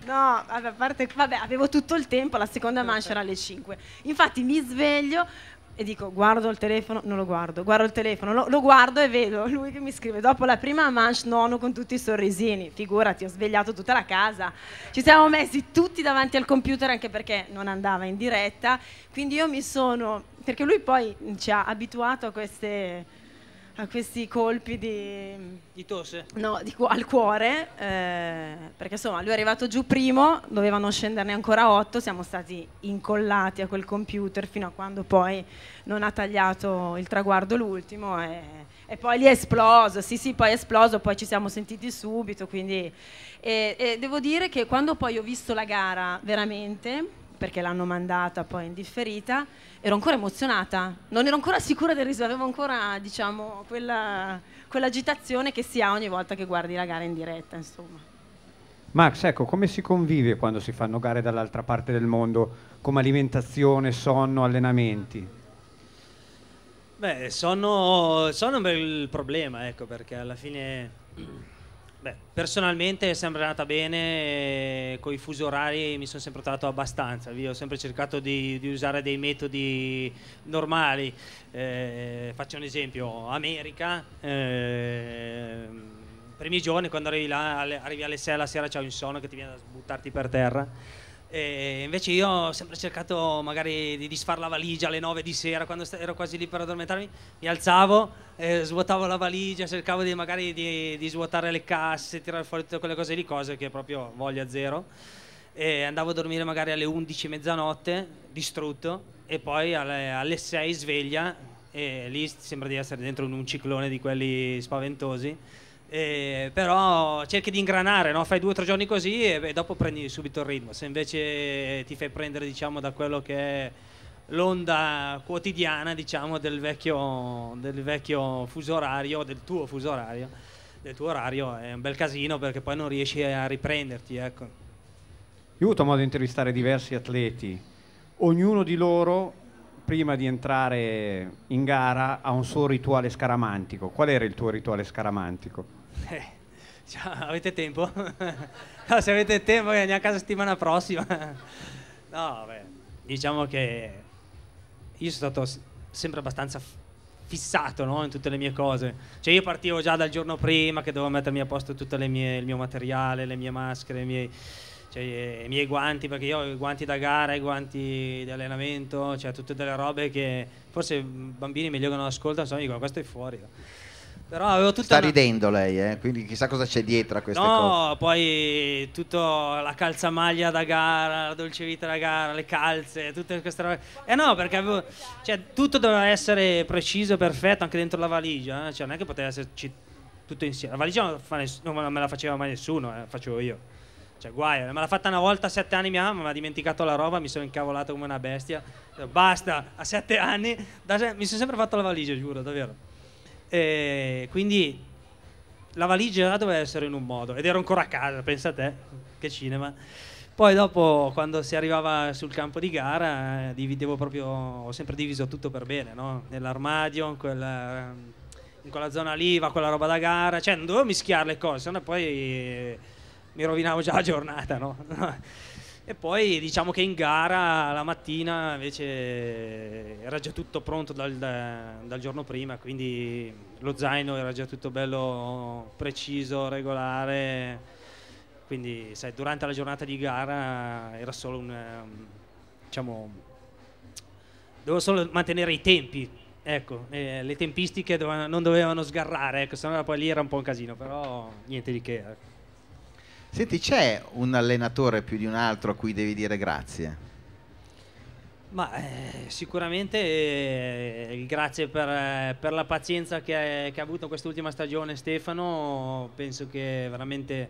No, vabbè, a parte, vabbè, avevo tutto il tempo, la seconda mancia era alle 5. Infatti mi sveglio e dico guardo il telefono, non lo guardo, guardo il telefono, lo, lo guardo e vedo lui che mi scrive dopo la prima manche nono con tutti i sorrisini, figurati ho svegliato tutta la casa, ci siamo messi tutti davanti al computer anche perché non andava in diretta, quindi io mi sono, perché lui poi ci ha abituato a queste a questi colpi di, di tosse no, di, al cuore eh, perché insomma lui è arrivato giù primo dovevano scenderne ancora otto siamo stati incollati a quel computer fino a quando poi non ha tagliato il traguardo l'ultimo e, e, poi lì è esploso sì sì poi è esploso poi ci siamo sentiti subito quindi e, e devo dire che quando poi ho visto la gara veramente perché l'hanno mandata poi in differita, ero ancora emozionata, non ero ancora sicura del risultato, avevo ancora diciamo, quella, quell'agitazione che si ha ogni volta che guardi la gara in diretta. Insomma. Max, ecco, come si convive quando si fanno gare dall'altra parte del mondo, come alimentazione, sonno, allenamenti? Beh, sonno, è un bel problema, ecco, perché alla fine Beh, personalmente è sempre andata bene, eh, con i fusi orari mi sono sempre trovato abbastanza, Io ho sempre cercato di, di usare dei metodi normali, eh, faccio un esempio, America, eh, primi giorni quando arrivi là, arrivi alle 6 alla sera c'è un sonno che ti viene a buttarti per terra, e invece io ho sempre cercato magari di disfare la valigia alle 9 di sera quando ero quasi lì per addormentarmi, mi alzavo, eh, svuotavo la valigia, cercavo di magari di, di, svuotare le casse, tirare fuori tutte quelle cose lì, cose che proprio voglia zero. E andavo a dormire magari alle 11, mezzanotte, distrutto, e poi alle, alle 6 sveglia e lì sembra di essere dentro un ciclone di quelli spaventosi eh, però cerchi di ingranare, no? fai due o tre giorni così e, e, dopo prendi subito il ritmo. Se invece ti fai prendere diciamo, da quello che è l'onda quotidiana diciamo, del, vecchio, del, vecchio, fuso orario, del tuo fuso orario, del tuo orario, è un bel casino perché poi non riesci a riprenderti. Ecco. Io ho avuto modo di intervistare diversi atleti, ognuno di loro prima di entrare in gara ha un suo rituale scaramantico. Qual era il tuo rituale scaramantico? Eh, avete tempo? no, se avete tempo eh, andiamo a casa settimana prossima. no, vabbè, diciamo che io sono stato sempre abbastanza fissato no? in tutte le mie cose. Cioè io partivo già dal giorno prima che dovevo mettermi a posto tutto il mio materiale, le mie maschere, i miei, cioè, i miei, guanti, perché io ho i guanti da gara, i guanti di allenamento, cioè tutte delle robe che forse i bambini meglio che non ascoltano, sono dicono questo è fuori. No? Però avevo tutta Sta una... ridendo lei, eh? quindi chissà cosa c'è dietro a queste no, cose. No, poi tutta la calzamaglia da gara, la dolce vita da gara, le calze, tutte queste robe. Eh no, perché avevo... cioè, tutto doveva essere preciso, perfetto, anche dentro la valigia. Eh? Cioè, non è che poteva esserci tutto insieme. La valigia non, me la faceva mai nessuno, eh? facevo io. Cioè, guai, me l'ha fatta una volta a sette anni mia mamma, mi ha dimenticato la roba, mi sono incavolato come una bestia. Basta, a sette anni, da... mi sono sempre fatto la valigia, giuro, davvero. E quindi la valigia doveva essere in un modo ed ero ancora a casa, pensa a te, che cinema. Poi dopo, quando si arrivava sul campo di gara, eh, dividevo proprio, ho sempre diviso tutto per bene, no? Nell'armadio, in quella, in quella zona lì, va quella roba da gara, cioè non dovevo mischiare le cose, sennò poi mi rovinavo già la giornata, no? E poi diciamo che in gara la mattina invece era già tutto pronto dal, dal giorno prima, quindi lo zaino era già tutto bello preciso, regolare. Quindi sai, durante la giornata di gara era solo un... diciamo... Dovevo solo mantenere i tempi, ecco, eh, le tempistiche dovevano, non dovevano sgarrare, ecco, sennò poi lì era un po' un casino, però niente di che. Ecco. Senti, c'è un allenatore più di un altro a cui devi dire grazie? Ma, eh, sicuramente eh, grazie per, eh, per, la pazienza che, che ha avuto quest'ultima stagione Stefano, penso che veramente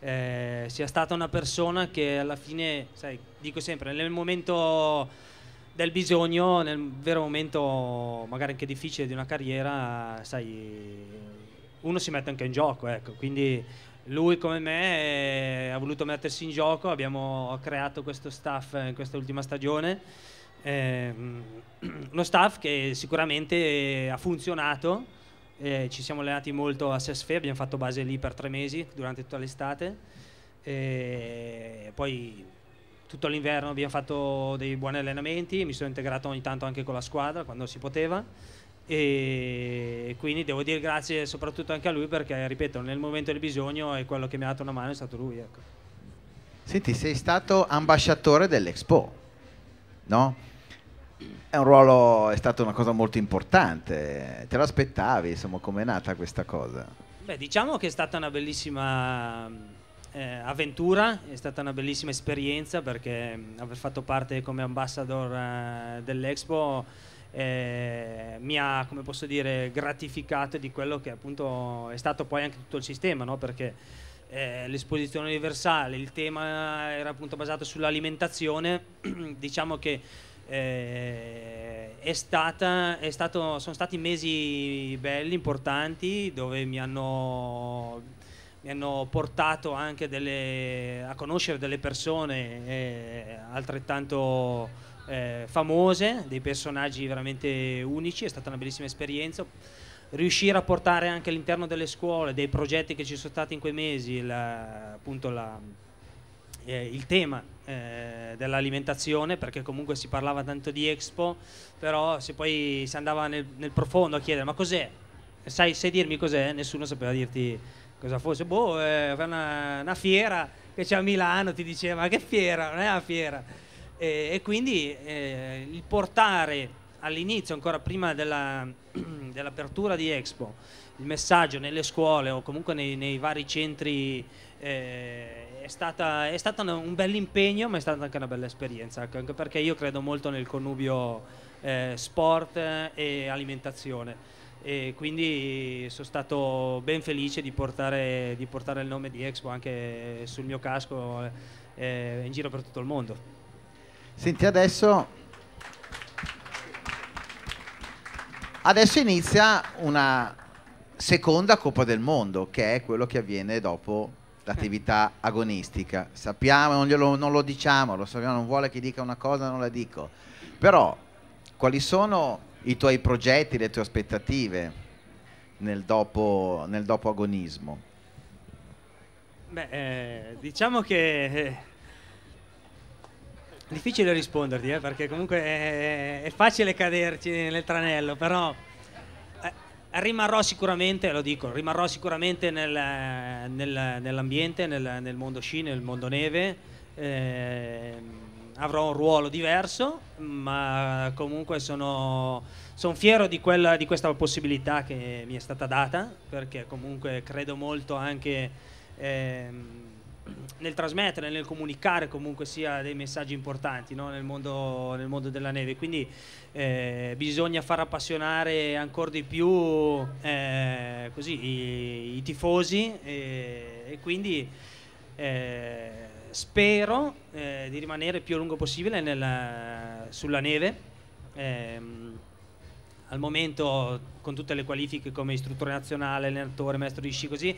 eh, sia stata una persona che alla fine, sai, dico sempre, nel momento del bisogno, nel vero momento magari anche difficile di una carriera, sai, uno si mette anche in gioco, ecco, quindi lui come me eh, ha voluto mettersi in gioco, abbiamo creato questo staff in questa ultima stagione, eh, uno staff che sicuramente eh, ha funzionato, eh, ci siamo allenati molto a Sesfe, abbiamo fatto base lì per tre mesi durante tutta l'estate, eh, poi tutto l'inverno abbiamo fatto dei buoni allenamenti, mi sono integrato ogni tanto anche con la squadra quando si poteva e quindi devo dire grazie soprattutto anche a lui perché ripeto nel momento del bisogno e quello che mi ha dato una mano è stato lui ecco. senti sei stato ambasciatore dell'Expo no? è un ruolo è stata una cosa molto importante te l'aspettavi insomma com'è nata questa cosa? beh diciamo che è stata una bellissima eh, avventura, è stata una bellissima esperienza perché mm, aver fatto parte come ambassador eh, dell'Expo eh, mi ha, come posso dire, gratificato di quello che appunto è stato poi anche tutto il sistema, no? perché eh, l'esposizione universale, il tema era appunto basato sull'alimentazione, diciamo che eh, è stata, è stato, sono stati mesi belli, importanti, dove mi hanno, mi hanno portato anche delle, a conoscere delle persone eh, altrettanto eh, famose, dei personaggi veramente unici, è stata una bellissima esperienza. Riuscire a portare anche all'interno delle scuole dei progetti che ci sono stati in quei mesi, la, appunto la, eh, il tema eh, dell'alimentazione, perché comunque si parlava tanto di Expo, però se poi si andava nel, nel profondo a chiedere ma cos'è? Sai, sai dirmi cos'è? Nessuno sapeva dirti cosa fosse. Boh, è eh, una, una fiera che c'è a Milano, ti diceva ma che fiera, non è una fiera e, eh, e quindi eh, il portare all'inizio, ancora prima dell'apertura di Expo, il messaggio nelle scuole o comunque nei, nei vari centri eh, è, stata, è stato un bel impegno ma è stata anche una bella esperienza, anche perché io credo molto nel connubio eh, sport e alimentazione e quindi sono stato ben felice di portare, di portare il nome di Expo anche sul mio casco eh, in giro per tutto il mondo. Senti, adesso, adesso inizia una seconda Coppa del Mondo, che è quello che avviene dopo l'attività agonistica. Sappiamo, non, glielo, non lo diciamo, lo sappiamo, non vuole che dica una cosa, non la dico. Però, quali sono i tuoi progetti, le tue aspettative nel dopo, nel dopo agonismo? Beh, eh, diciamo che eh, Difficile risponderti, eh, perché comunque è, è, facile caderci nel tranello, però eh, rimarrò sicuramente, lo dico, rimarrò sicuramente nel, nel, nell'ambiente, nel, nel, mondo sci, nel mondo neve. Eh, avrò un ruolo diverso, ma comunque sono, sono fiero di, quella, di questa possibilità che mi è stata data, perché comunque credo molto anche... Ehm, nel trasmettere, nel comunicare comunque sia dei messaggi importanti no? nel, mondo, nel, mondo, della neve, quindi eh, bisogna far appassionare ancora di più eh, così, i, i, tifosi e, eh, e quindi eh, spero eh, di rimanere il più a lungo possibile nella, sulla neve. Ehm, al momento con tutte le qualifiche come istruttore nazionale, allenatore, maestro di sci così,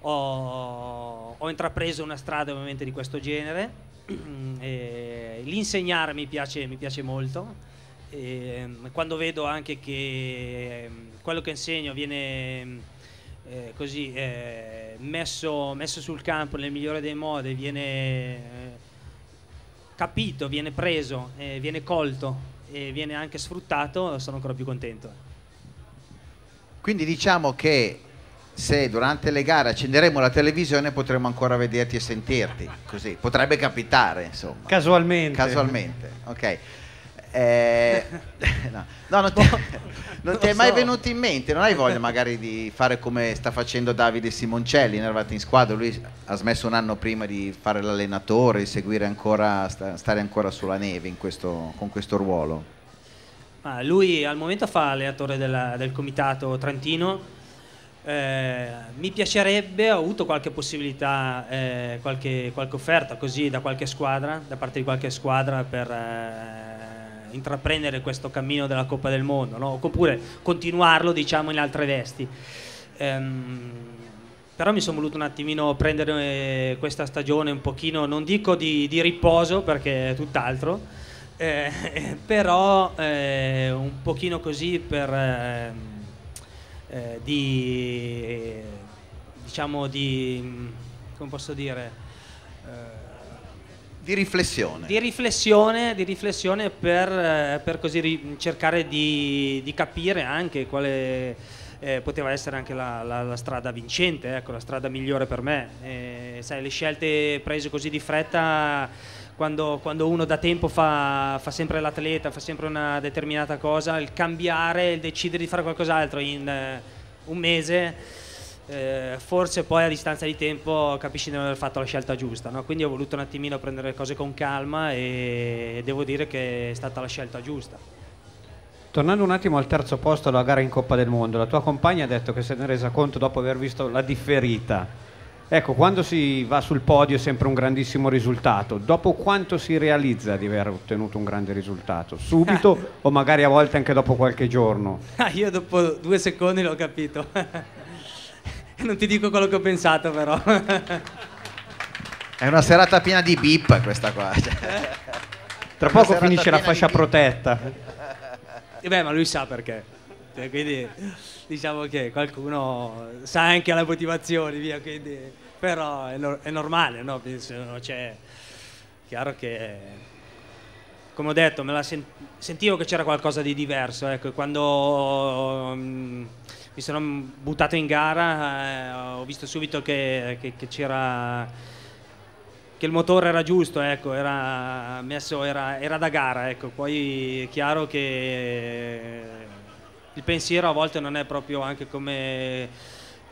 ho, ho intrapreso una strada ovviamente di questo genere. l'insegnare mi piace, mi piace molto. E, mm, quando vedo anche che mm, quello che insegno viene mm, eh, così eh, messo, messo, sul campo nel migliore dei modi, viene eh, capito, viene preso, eh, viene colto e viene anche sfruttato, sono ancora più contento. Quindi diciamo che se durante le gare accenderemo la televisione potremo ancora vederti e sentirti, così potrebbe capitare, insomma. Casualmente. Casualmente, ok. Eh, no, no, non, ti, boh. non non ti è mai so. venuto in mente, non hai voglia magari di fare come sta facendo Davide Simoncelli, innervato in squadra, lui ha smesso un anno prima di fare l'allenatore, di seguire ancora, stare ancora sulla neve questo, con questo ruolo. Ah, lui al momento fa allenatore della, del comitato trentino, eh, mi piacerebbe, ho avuto qualche possibilità, eh, qualche, qualche, offerta così da qualche squadra, da parte di qualche squadra per eh, intraprendere questo cammino della Coppa del Mondo, no? oppure continuarlo diciamo in altre vesti. Ehm, però mi sono voluto un attimino prendere eh, questa stagione un pochino, non dico di, di riposo perché è tutt'altro, eh, però eh, un pochino così per... Eh, eh di, diciamo di, come posso dire, di riflessione. Di riflessione, di riflessione per, eh, per così cercare di, di capire anche quale eh, poteva essere anche la, la, la strada vincente, ecco, la strada migliore per me. Eh, sai, le scelte prese così di fretta... Quando, quando, uno da tempo fa, fa, sempre l'atleta, fa sempre una determinata cosa, il cambiare, il decidere di fare qualcos'altro in uh, un mese eh, forse poi a distanza di tempo capisci di non aver fatto la scelta giusta, no? quindi ho voluto un attimino prendere le cose con calma e devo dire che è stata la scelta giusta. Tornando un attimo al terzo posto alla gara in Coppa del Mondo, la tua compagna ha detto che se ne è resa conto dopo aver visto la differita. Ecco, quando si va sul podio è sempre un grandissimo risultato. Dopo quanto si realizza di aver ottenuto un grande risultato? Subito o magari a volte anche dopo qualche giorno? Ah, io dopo due secondi l'ho capito. Non ti dico quello che ho pensato però. È una serata piena di bip questa qua. Tra poco finisce la fascia protetta. E eh beh, ma lui sa perché. Cioè, quindi diciamo che qualcuno sa anche la motivazione, via, quindi, però è, no, è normale, no? no? Cioè, chiaro che, come ho detto, me la sen- sentivo che c'era qualcosa di diverso, ecco, quando... Um, mi sono buttato in gara, eh, ho visto subito che, che, che c'era che il motore era giusto, ecco, era, messo, era, era da gara. Ecco. Poi è chiaro che il pensiero a volte non è proprio anche come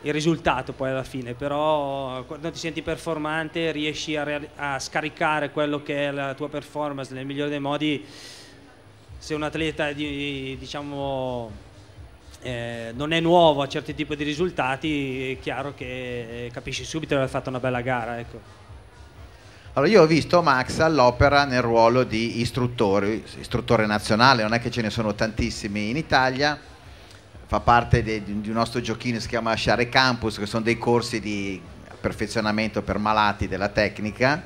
il risultato poi alla fine, però quando ti senti performante riesci a, a scaricare quello che è la tua performance nel migliore dei modi se un atleta è di, diciamo eh, non è nuovo a certi tipi di risultati, è chiaro che eh, capisci subito di aver fatto una bella gara. Ecco. Allora, io ho visto Max all'opera nel ruolo di istruttore, istruttore nazionale, non è che ce ne sono tantissimi in Italia, fa parte di un nostro giochino che si chiama Share Campus, che sono dei corsi di perfezionamento per malati della tecnica.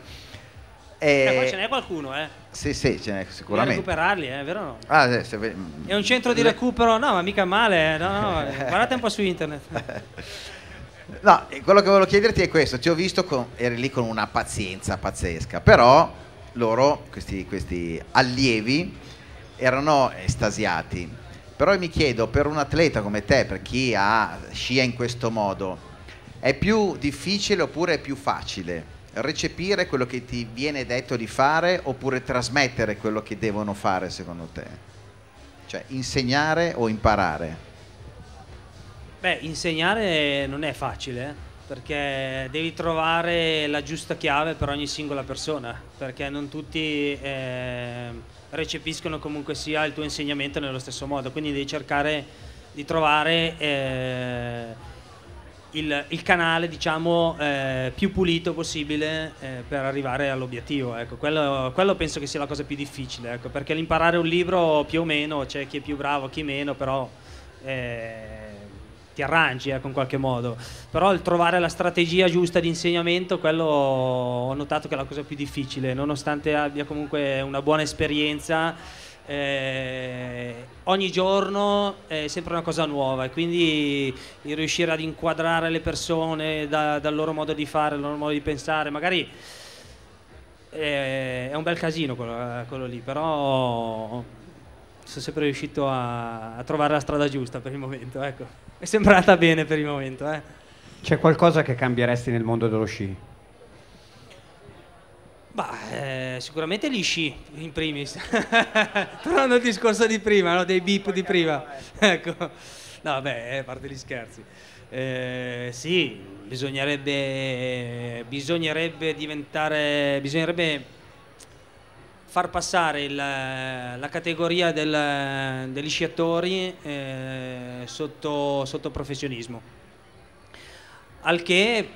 E... Eh, poi ce n'è qualcuno, eh? Sì, sì, ce n'è sicuramente. Per recuperarli, eh, vero Ah, sì, eh, se... È un centro di recupero, no, ma mica male, eh. no, no, guardate un po' su internet. no, quello che volevo chiederti è questo, ti ho visto, con, eri lì con una pazienza pazzesca, però loro, questi, questi allievi, erano estasiati, però mi chiedo, per un atleta come te, per chi ha, scia in questo modo, è più difficile oppure è più facile? recepire quello che ti viene detto di fare oppure trasmettere quello che devono fare secondo te? Cioè insegnare o imparare? Beh, insegnare non è facile eh, perché devi trovare la giusta chiave per ogni singola persona, perché non tutti eh, recepiscono comunque sia il tuo insegnamento nello stesso modo, quindi devi cercare di trovare... Eh, il, il canale diciamo, eh, più pulito possibile eh, per arrivare all'obiettivo. Ecco. Quello, quello, penso che sia la cosa più difficile, ecco, perché l'imparare un libro più o meno, c'è cioè chi è più bravo, chi meno, però eh, ti arrangi ecco, in qualche modo. Però il trovare la strategia giusta di insegnamento, quello ho notato che è la cosa più difficile, nonostante abbia comunque una buona esperienza eh, ogni giorno è sempre una cosa nuova e quindi riuscire ad inquadrare le persone da, dal loro modo di fare, dal loro modo di pensare, magari è, eh, è un bel casino quello, eh, quello, lì, però sono sempre riuscito a, a, trovare la strada giusta per il momento, ecco. È sembrata bene per il momento. Eh. C'è qualcosa che cambieresti nel mondo dello sci? Bah, eh, sicuramente gli sci in primis, tornando al discorso di prima, no? dei bip di prima. ecco. No, vabbè, eh, a parte gli scherzi. Eh, sì, bisognerebbe, bisognerebbe diventare, bisognerebbe far passare il, la categoria del, degli sciatori eh, sotto, sotto professionismo. Al che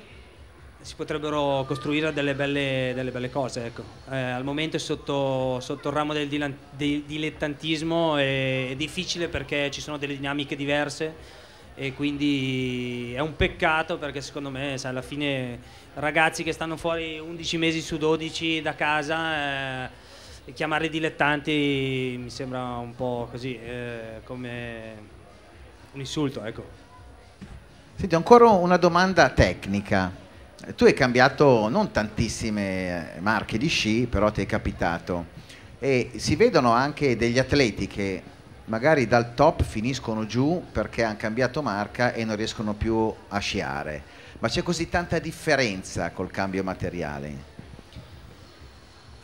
si potrebbero costruire delle belle, delle belle cose. Ecco. Eh, al momento è sotto, sotto il ramo del, dilan, del dilettantismo, è, è, difficile perché ci sono delle dinamiche diverse e quindi è un peccato perché secondo me sai, alla fine ragazzi che stanno fuori 11 mesi su 12 da casa... Eh, chiamarli dilettanti mi sembra un po' così eh, come un insulto ecco. Senti ancora una domanda tecnica tu hai cambiato non tantissime eh, marche di sci, però ti è capitato. E si vedono anche degli atleti che magari dal top finiscono giù perché hanno cambiato marca e non riescono più a sciare. Ma c'è così tanta differenza col cambio materiale?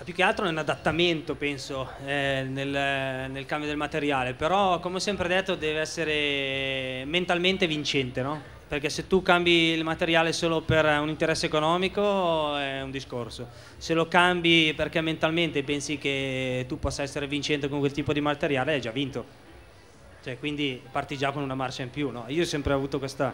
più che altro è un adattamento, penso, eh, nel, nel, cambio del materiale, però come ho sempre detto deve essere mentalmente vincente, no? perché se tu cambi il materiale solo per un interesse economico è un discorso, se lo cambi perché mentalmente pensi che tu possa essere vincente con quel tipo di materiale hai già vinto, cioè, quindi parti già con una marcia in più. No? Io ho sempre avuto questa,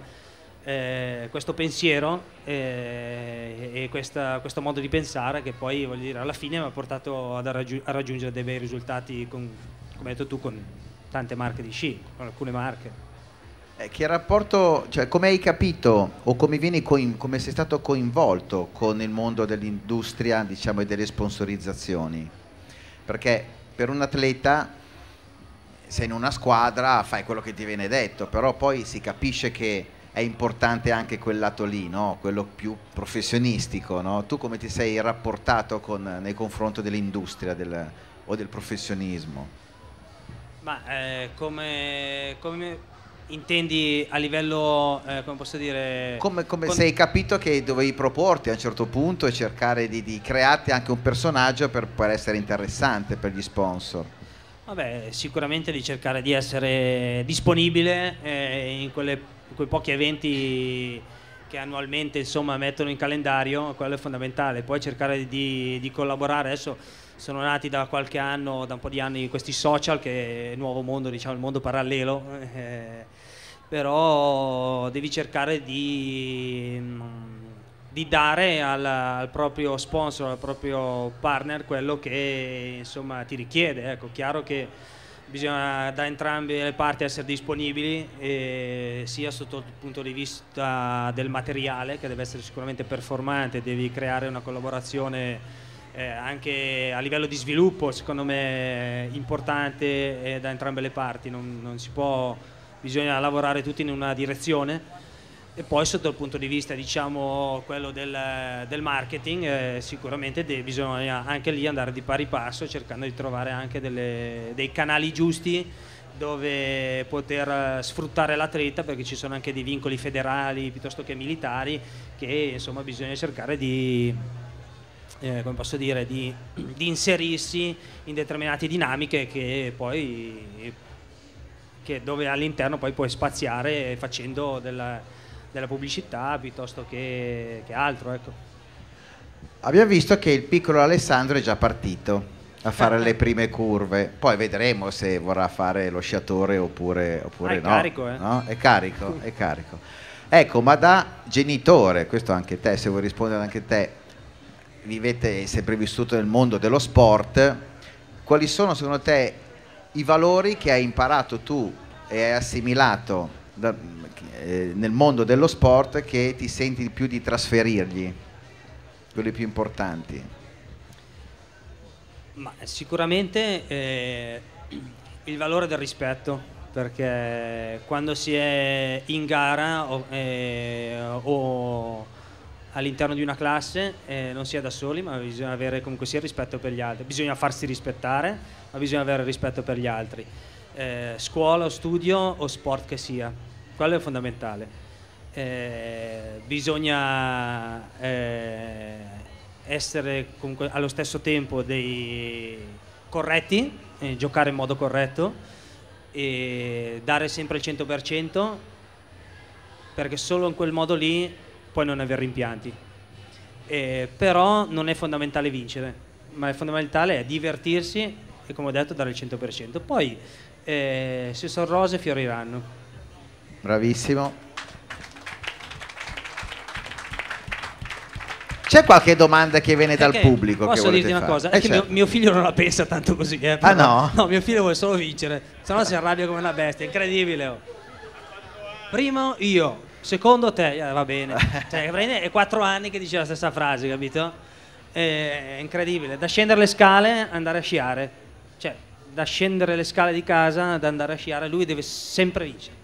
eh, questo pensiero eh, e questa, questo modo di pensare che poi dire, alla fine mi ha portato raggi a raggiungere dei bei risultati, con, come hai detto tu, con tante marche di sci, con alcune marche. Eh, che rapporto, cioè, come hai capito o come, coin, come, sei stato coinvolto con il mondo dell'industria diciamo, e delle sponsorizzazioni? Perché per un atleta sei in una squadra, fai quello che ti viene detto, però poi si capisce che è importante anche quel lato lì, no? quello più professionistico. No? Tu come ti sei rapportato con, nei confronti dell'industria del, o del professionismo? Ma eh, come, come Intendi a livello, eh, come posso dire... Come, come con... se hai capito che dovevi proporti a un certo punto e cercare di, di crearti anche un personaggio per, per essere interessante per gli sponsor. Vabbè, sicuramente di cercare di essere disponibile eh, in, quelle, quei pochi eventi che annualmente insomma, mettono in calendario, quello è fondamentale. Poi cercare di, di collaborare adesso sono nati da qualche anno, da un po' di anni questi social che è il nuovo mondo, diciamo il mondo parallelo. Eh, però devi cercare di, mm, di dare al, al, proprio sponsor, al proprio partner quello che insomma, ti richiede. Ecco, chiaro che bisogna da entrambe le parti essere disponibili eh, sia sotto il punto di vista del materiale che deve essere sicuramente performante, devi creare una collaborazione eh, anche a livello di sviluppo secondo me importante eh, da entrambe le parti, non, non si può bisogna lavorare tutti in una direzione e poi sotto il punto di vista diciamo quello del, del marketing eh, sicuramente de, bisogna anche lì andare di pari passo cercando di trovare anche delle, dei canali giusti dove poter eh, sfruttare l'atleta perché ci sono anche dei vincoli federali piuttosto che militari che insomma bisogna cercare di, eh, dire, di, di inserirsi in determinate dinamiche che poi che dove all'interno poi puoi spaziare facendo della, della pubblicità piuttosto che, che altro. Ecco. Abbiamo visto che il piccolo Alessandro è già partito a fare eh. le prime curve, poi vedremo se vorrà fare lo sciatore oppure, oppure ah, è no. Carico, eh? no. È carico, è carico. Ecco, ma da genitore, questo anche te, se vuoi rispondere anche te, vivete sempre vissuto nel mondo dello sport, quali sono secondo te i valori che hai imparato tu e hai assimilato da, eh, nel mondo dello sport che ti senti più di trasferirgli, quelli più importanti? Ma sicuramente eh, il valore del rispetto, perché quando si è in gara o, eh, o all'interno di una classe eh, non si è da soli, ma bisogna avere comunque sia rispetto per gli altri. Bisogna farsi rispettare, ma bisogna avere rispetto per gli altri. Eh, scuola studio o sport che sia, quello è fondamentale. Eh, bisogna eh, essere comunque allo stesso tempo dei corretti, eh, giocare in modo corretto e dare sempre il 100% perché solo in quel modo lì puoi non aver rimpianti. Eh, però non è fondamentale vincere, ma è fondamentale divertirsi e come ho detto dare il 100%. Poi eh, se sono rose fioriranno. Bravissimo. C'è qualche domanda che viene dal pubblico? Posso dirti una cosa? Eh certo. mio, mio, figlio non la pensa tanto così. Eh, ah no? No, mio figlio vuole solo vincere, se no si arrabbia come una bestia, incredibile. Oh. Primo io, secondo te eh, va bene. Cioè, è quattro anni che dice la stessa frase, capito? Eh, è incredibile. Da scendere le scale, andare a sciare. Cioè, da scendere le scale di casa, ad andare a sciare, lui deve sempre vincere.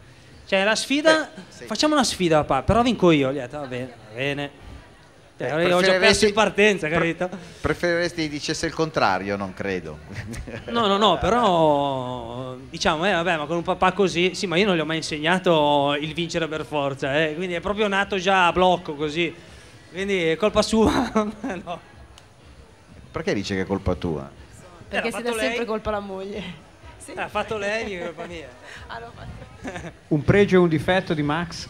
Cioè, la sfida, eh, sì. facciamo una sfida, papà, però vinco io. Gli ho detto, va bene, va bene. Eh, eh ho già perso in partenza, capito? preferiresti dicesse il contrario, non credo. No, no, no, però diciamo, eh, vabbè, ma con un papà così, sì, ma io non gli ho mai insegnato il vincere per forza, eh, quindi è proprio nato già a blocco così, quindi è colpa sua. no. Perché dice che è colpa tua? Perché si dà lei? sempre colpa alla moglie. Sì. Ah, ha fatto lei, colpa mia. ah, un pregio e un difetto di Max?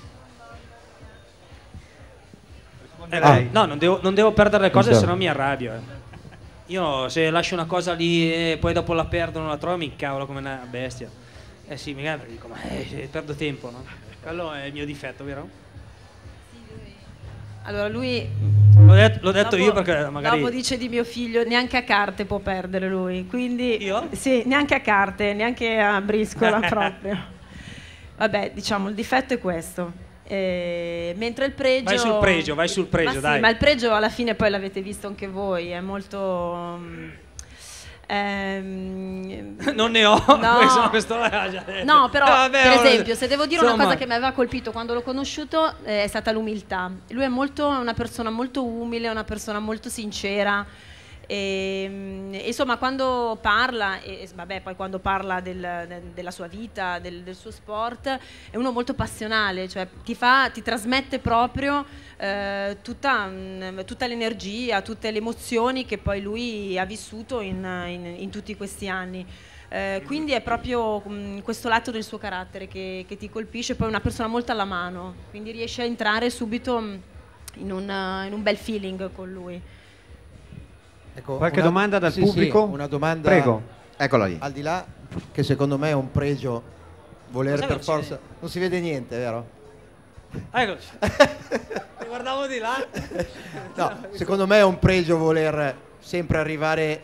Eh, ah. No, non devo, non devo, perdere le cose, se no mi arrabbio. Eh. Io se lascio una cosa lì e poi dopo la perdo, non la trovo, mi cavolo come una bestia. Eh sì, mi cavolo, dico, ma eh, perdo tempo, no? Quello è il mio difetto, vero? Allora lui... L'ho detto, l'ho detto dopo, io perché magari... Dopo dice di mio figlio, neanche a carte può perdere lui, quindi... Io? Sì, neanche a carte, neanche a briscola proprio. Vabbè, diciamo, il difetto è questo. Eh, mentre il pregio. Vai sul pregio, vai sul pregio, ma dai. ma il pregio alla fine poi l'avete visto anche voi, è molto. Mm, ehm... non ne ho no, cioè, no però ah, vabbè, per esempio se devo dire insomma... una cosa che mi aveva colpito quando l'ho conosciuto eh, è stata l'umiltà lui è molto, una persona molto umile una persona molto sincera e, ehm, insomma, quando parla, e, vabbè, poi quando parla del, della sua vita, del, del, suo sport, è uno molto passionale, cioè ti, fa, ti trasmette proprio eh, tutta, mm, tutta, l'energia, tutte le emozioni che poi lui ha vissuto in, in, in tutti questi anni. Eh, quindi è proprio mh, mm, questo lato del suo carattere che, che, ti colpisce, poi è una persona molto alla mano, quindi riesce a entrare subito mm, in, una, in un bel feeling con lui. Ecco, Qualche una, domanda dal sì, pubblico? Sì, una domanda Prego. Eccola lì. Al di là che secondo me è un pregio voler per forza... Vede? Non si vede niente, vero? Ah, Eccoci. Ti guardavo di là. no, secondo me è un pregio voler sempre arrivare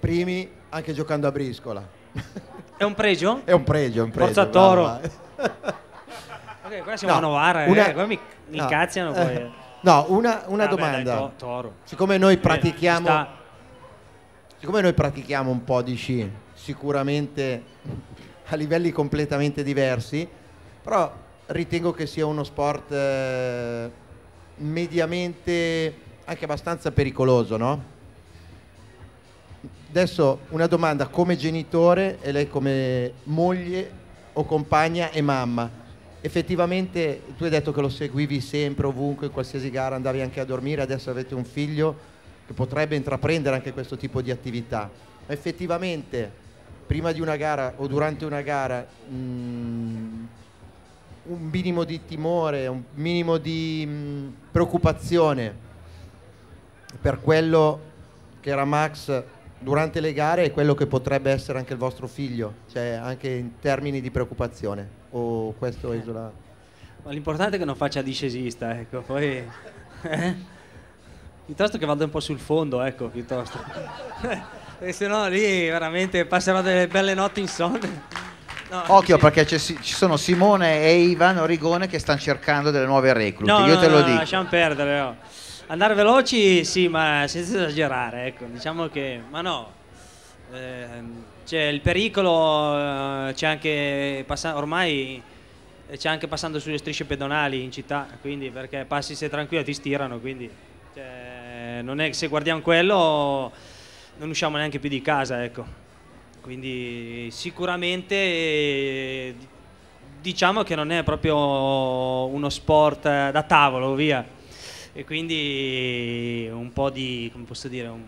primi anche giocando a briscola. È un pregio? È un pregio, è un pregio. Forza Toro. ok, qua siamo no, a Novara, una... eh, qua mi, mi no. cazziano poi. Eh. No, una, una ah, domanda. Beh, dai, to- toro. Siccome noi pratichiamo... Beh, siccome noi pratichiamo un po' di sci, sicuramente a livelli completamente diversi, però ritengo che sia uno sport eh, mediamente anche abbastanza pericoloso, no? Adesso una domanda come genitore e lei come moglie o compagna e mamma effettivamente tu hai detto che lo seguivi sempre, ovunque, in qualsiasi gara, andavi anche a dormire, adesso avete un figlio che potrebbe intraprendere anche questo tipo di attività. Ma effettivamente, prima di una gara o durante una gara, mh, mm, un minimo di timore, un minimo di mh, mm, preoccupazione per quello che era Max durante le gare è quello che potrebbe essere anche il vostro figlio, cioè anche in termini di preoccupazione. O questo esula. Ma l'importante è che non faccia discesista, ecco, poi. Eh? Piuttosto che vada un po' sul fondo, ecco, piuttosto. e se no lì veramente passerò delle belle notti insonne. No, Occhio sì. perché ci sono Simone e Ivan Origone che stanno cercando delle nuove reclute. No, Io no, te lo dico. No, Lasciamo perdere. No andare veloci sì, ma senza esagerare, ecco, diciamo che, ma no, eh, c'è il pericolo, eh, c'è anche ormai eh, c'è anche passando sulle strisce pedonali in città, quindi perché passi se tranquillo ti stirano, quindi cioè, non è se guardiamo quello non usciamo neanche più di casa, ecco. Quindi sicuramente eh, diciamo che non è proprio uno sport eh, da tavolo, via e quindi un po' di, come posso dire, un,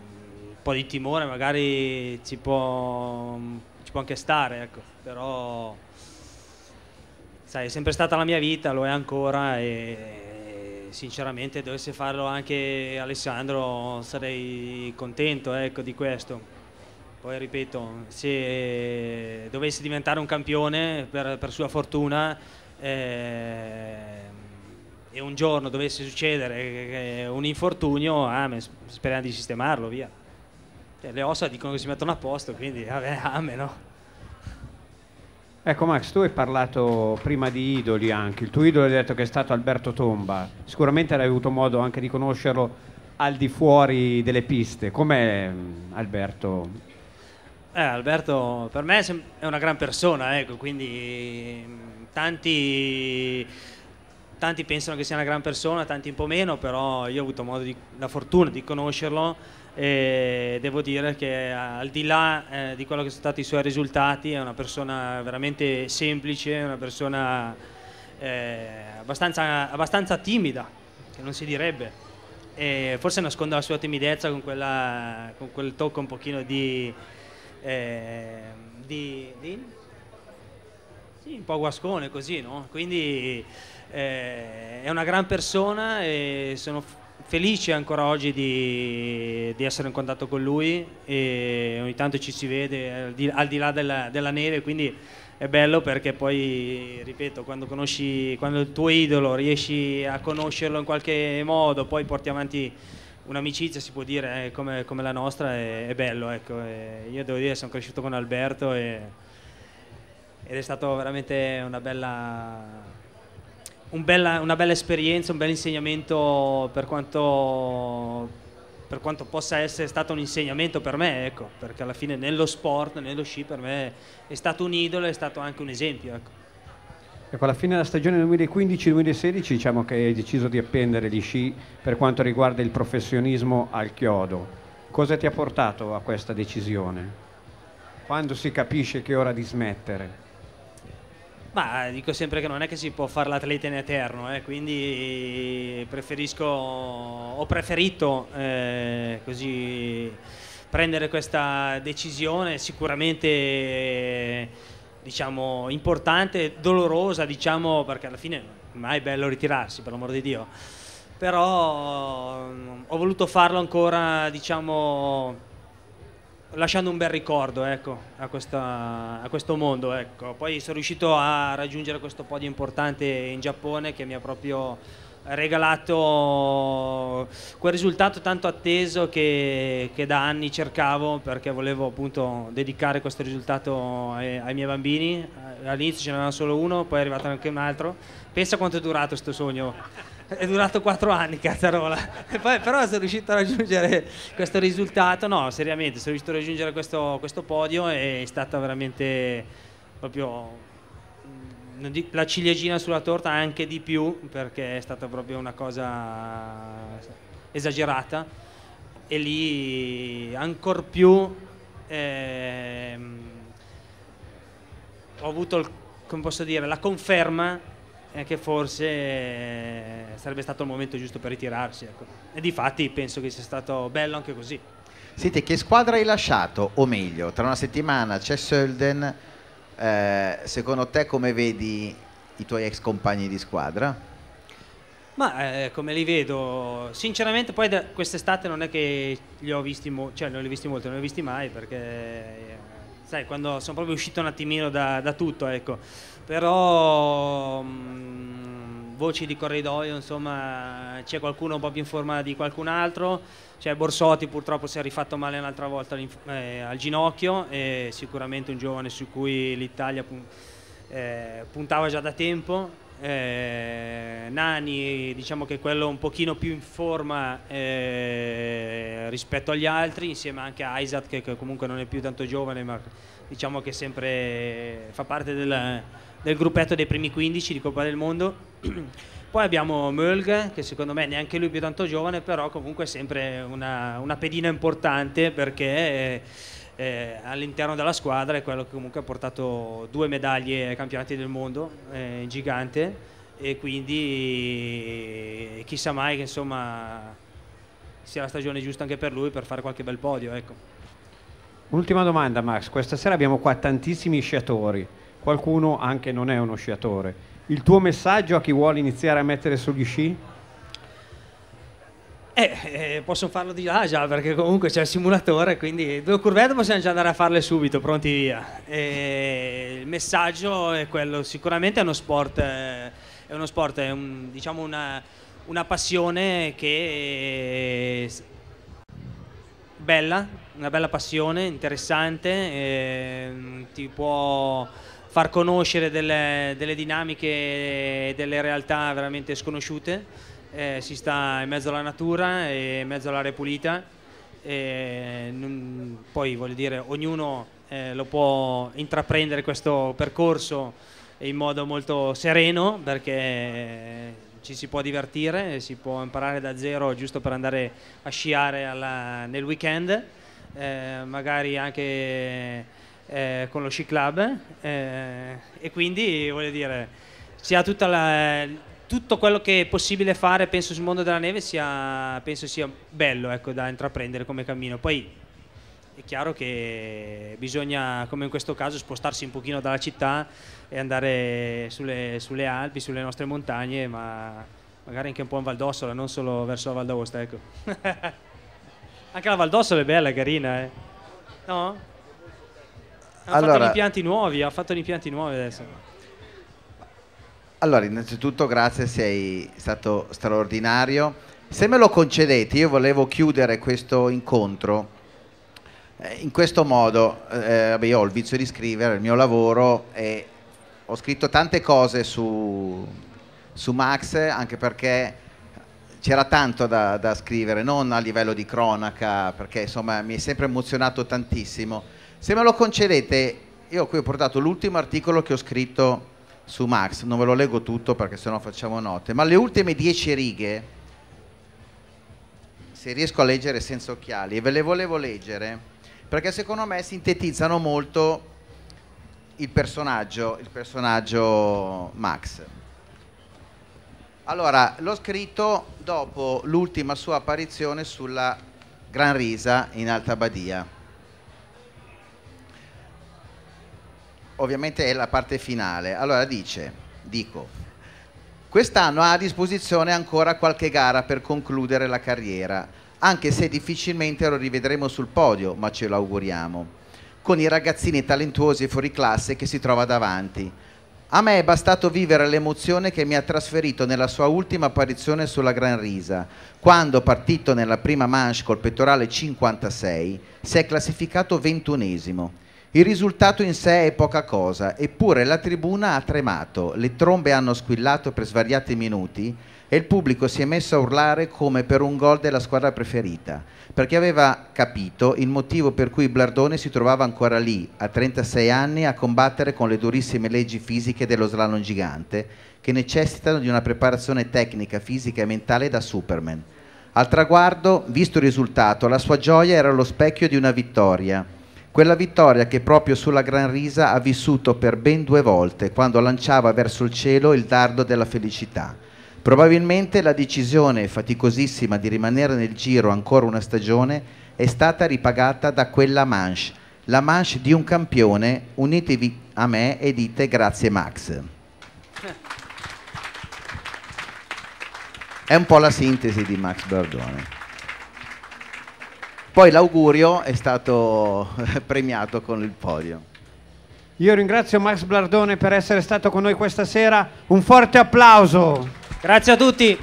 po' di timore magari ci può, ci può anche stare, ecco. però sai, è sempre stata la mia vita, lo è ancora e sinceramente dovesse farlo anche Alessandro sarei contento ecco, di questo. Poi ripeto, se dovesse diventare un campione per, per sua fortuna... Eh, e un giorno dovesse succedere un infortunio, amen, ah, speriamo di sistemarlo, via. Cioè, le ossa dicono che si mettono a posto, quindi vabbè, amen, no? Ecco Max, tu hai parlato prima di idoli anche, il tuo idolo hai detto che è stato Alberto Tomba, sicuramente hai avuto modo anche di conoscerlo al di fuori delle piste, com'è Alberto? Eh, Alberto per me è una gran persona, ecco, quindi mm, tanti tanti pensano che sia una gran persona, tanti un po' meno, però io ho avuto modo di, la fortuna di conoscerlo e devo dire che al di là eh, di quello che sono stati i suoi risultati è una persona veramente semplice, una persona eh, abbastanza, abbastanza timida, che non si direbbe. E forse nasconde la sua timidezza con, quella, con quel tocco un pochino di, eh, di, di sì, un po' guascone così, no? Quindi eh, è una gran persona e sono felice ancora oggi di, di, essere in contatto con lui e ogni tanto ci si vede al di, al di là della, della, neve, quindi è bello perché poi, ripeto, quando conosci, quando il tuo idolo riesci a conoscerlo in qualche modo, poi porti avanti un'amicizia, si può dire, eh, come, come, la nostra, è, è bello. Ecco. E io devo dire, sono cresciuto con Alberto e, ed è stato veramente una bella un bella, una bella esperienza, un bel insegnamento per quanto, per quanto, possa essere stato un insegnamento per me, ecco, perché alla fine nello sport, nello sci per me è stato un idolo, è stato anche un esempio. Ecco. Ecco, alla fine della stagione 2015-2016 diciamo che hai deciso di appendere gli sci per quanto riguarda il professionismo al chiodo. Cosa ti ha portato a questa decisione? Quando si capisce che è ora di smettere? Ma dico sempre che non è che si può fare l'atleta in eterno, eh, quindi preferisco, ho preferito eh, così prendere questa decisione sicuramente diciamo, importante, dolorosa, diciamo, perché alla fine mai bello ritirarsi, per l'amor di Dio. Però mm, ho voluto farlo ancora, diciamo, lasciando un bel ricordo ecco, a, questa, a, questo mondo. Ecco. Poi sono riuscito a raggiungere questo podio importante in Giappone che mi ha proprio regalato quel risultato tanto atteso che, che da anni cercavo perché volevo appunto dedicare questo risultato ai, ai miei bambini. All'inizio ce n'era solo uno, poi è arrivato anche un altro. Pensa quanto è durato questo sogno è durato quattro anni Cazzarola, però sono riuscito a raggiungere questo risultato, no seriamente sono riuscito a raggiungere questo, questo podio e è stata veramente proprio mm, la ciliegina sulla torta anche di più perché è stata proprio una cosa esagerata e lì ancor più ehm, ho avuto il, come posso dire, la conferma che forse eh, sarebbe stato il momento giusto per ritirarsi. Ecco. E di fatti penso che sia stato bello anche così. Senti, che squadra hai lasciato? O meglio, tra una settimana c'è Sölden, eh, secondo te come vedi i tuoi ex compagni di squadra? Ma eh, come li vedo, sinceramente poi quest'estate non è che li ho visti, cioè non li ho visti molto, non li ho visti mai perché, eh, sai, quando sono proprio uscito un attimino da, da tutto, ecco però mh, mm, voci di corridoio, insomma c'è qualcuno un po' più in forma di qualcun altro, c'è cioè, Borsotti purtroppo si è rifatto male un'altra volta eh, al ginocchio, è sicuramente un giovane su cui l'Italia pun eh, puntava già da tempo. Eh, Nani diciamo che è quello un pochino più in forma eh, rispetto agli altri insieme anche a Isaac che, che comunque non è più tanto giovane ma diciamo che sempre fa parte del, del gruppetto dei primi 15 di Coppa del Mondo. Poi abbiamo Mölg, che secondo me neanche lui è più tanto giovane, però comunque è sempre una, una pedina importante perché eh, eh all'interno della squadra è quello che comunque ha portato due medaglie ai campionati del mondo, eh, gigante, e quindi eh, chissà mai che insomma sia la stagione giusta anche per lui per fare qualche bel podio. Ecco. Ultima domanda Max, questa sera abbiamo qua tantissimi sciatori qualcuno anche non è uno sciatore. Il tuo messaggio a chi vuole iniziare a mettere sugli sci? Eh, eh, possono farlo di là già perché comunque c'è il simulatore, quindi due curvette possiamo già andare a farle subito, pronti via. E eh, il messaggio è quello, sicuramente è uno sport, eh, è uno sport, è un, diciamo una, una passione che è bella, una bella passione, interessante, ehm, ti può far conoscere delle, delle dinamiche, delle realtà veramente sconosciute. Eh, si sta in mezzo alla natura e in mezzo all'aria pulita. E non, poi voglio dire, ognuno eh, lo può intraprendere questo percorso in modo molto sereno perché eh, ci si può divertire, e si può imparare da zero giusto per andare a sciare alla, nel weekend, eh, magari anche eh, con lo Sci Club eh, e quindi voglio dire sia tutta la, tutto quello che è possibile fare penso sul mondo della neve sia, penso sia bello ecco, da intraprendere come cammino poi è chiaro che bisogna come in questo caso spostarsi un pochino dalla città e andare sulle, sulle Alpi, sulle nostre montagne ma magari anche un po' in Valdossola non solo verso la Val d'Aosta ecco anche la Valdossola è bella, carina eh? no? Ha allora, fatto gli impianti nuovi, ha fatto gli impianti nuovi adesso. Allora, innanzitutto grazie, sei stato straordinario. Se me lo concedete, io volevo chiudere questo incontro eh, in questo modo. Eh, beh, io ho il vizio di scrivere, il mio lavoro e ho scritto tante cose su, su Max, anche perché c'era tanto da, da, scrivere, non a livello di cronaca, perché insomma mi è sempre emozionato tantissimo se me lo concedete, io qui ho portato l'ultimo articolo che ho scritto su Max, non ve lo leggo tutto perché sennò facciamo note, ma le ultime dieci righe, se riesco a leggere senza occhiali, ve le volevo leggere perché secondo me sintetizzano molto il personaggio, il personaggio Max. Allora, l'ho scritto dopo l'ultima sua apparizione sulla Gran Risa in Alta Badia. ovviamente è la parte finale. Allora dice, dico, quest'anno ha a disposizione ancora qualche gara per concludere la carriera, anche se difficilmente lo rivedremo sul podio, ma ce lo auguriamo, con i ragazzini talentuosi e fuori classe che si trova davanti. A me è bastato vivere l'emozione che mi ha trasferito nella sua ultima apparizione sulla Gran Risa, quando, partito nella prima manche col pettorale 56, si è classificato ventunesimo il risultato in sé è poca cosa, eppure la tribuna ha tremato, le trombe hanno squillato per svariati minuti e il pubblico si è messo a urlare come per un gol della squadra preferita, perché aveva capito il motivo per cui Blardone si trovava ancora lì, a 36 anni, a combattere con le durissime leggi fisiche dello slalom gigante, che necessitano di una preparazione tecnica, fisica e mentale da Superman. Al traguardo, visto il risultato, la sua gioia era lo specchio di una vittoria quella vittoria che proprio sulla Gran Risa ha vissuto per ben due volte quando lanciava verso il cielo il dardo della felicità. Probabilmente la decisione faticosissima di rimanere nel giro ancora una stagione è stata ripagata da quella manche, la manche di un campione. Unitevi a me e dite grazie Max. È un po' la sintesi di Max Bordone. Poi l'augurio è stato eh, premiato con il podio. Io ringrazio Max Blardone per essere stato con noi questa sera. Un forte applauso. Grazie a tutti.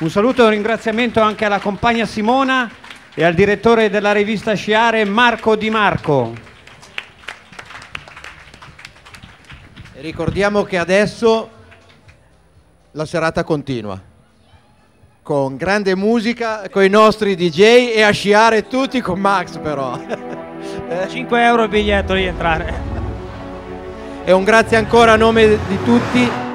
Un saluto e un ringraziamento anche alla compagna Simona e al direttore della rivista Sciare Marco Di Marco. Ricordiamo che adesso la serata continua con grande musica, con i nostri DJ e a sciare tutti con Max però. 5 euro il biglietto di entrare. E un grazie ancora a nome di tutti.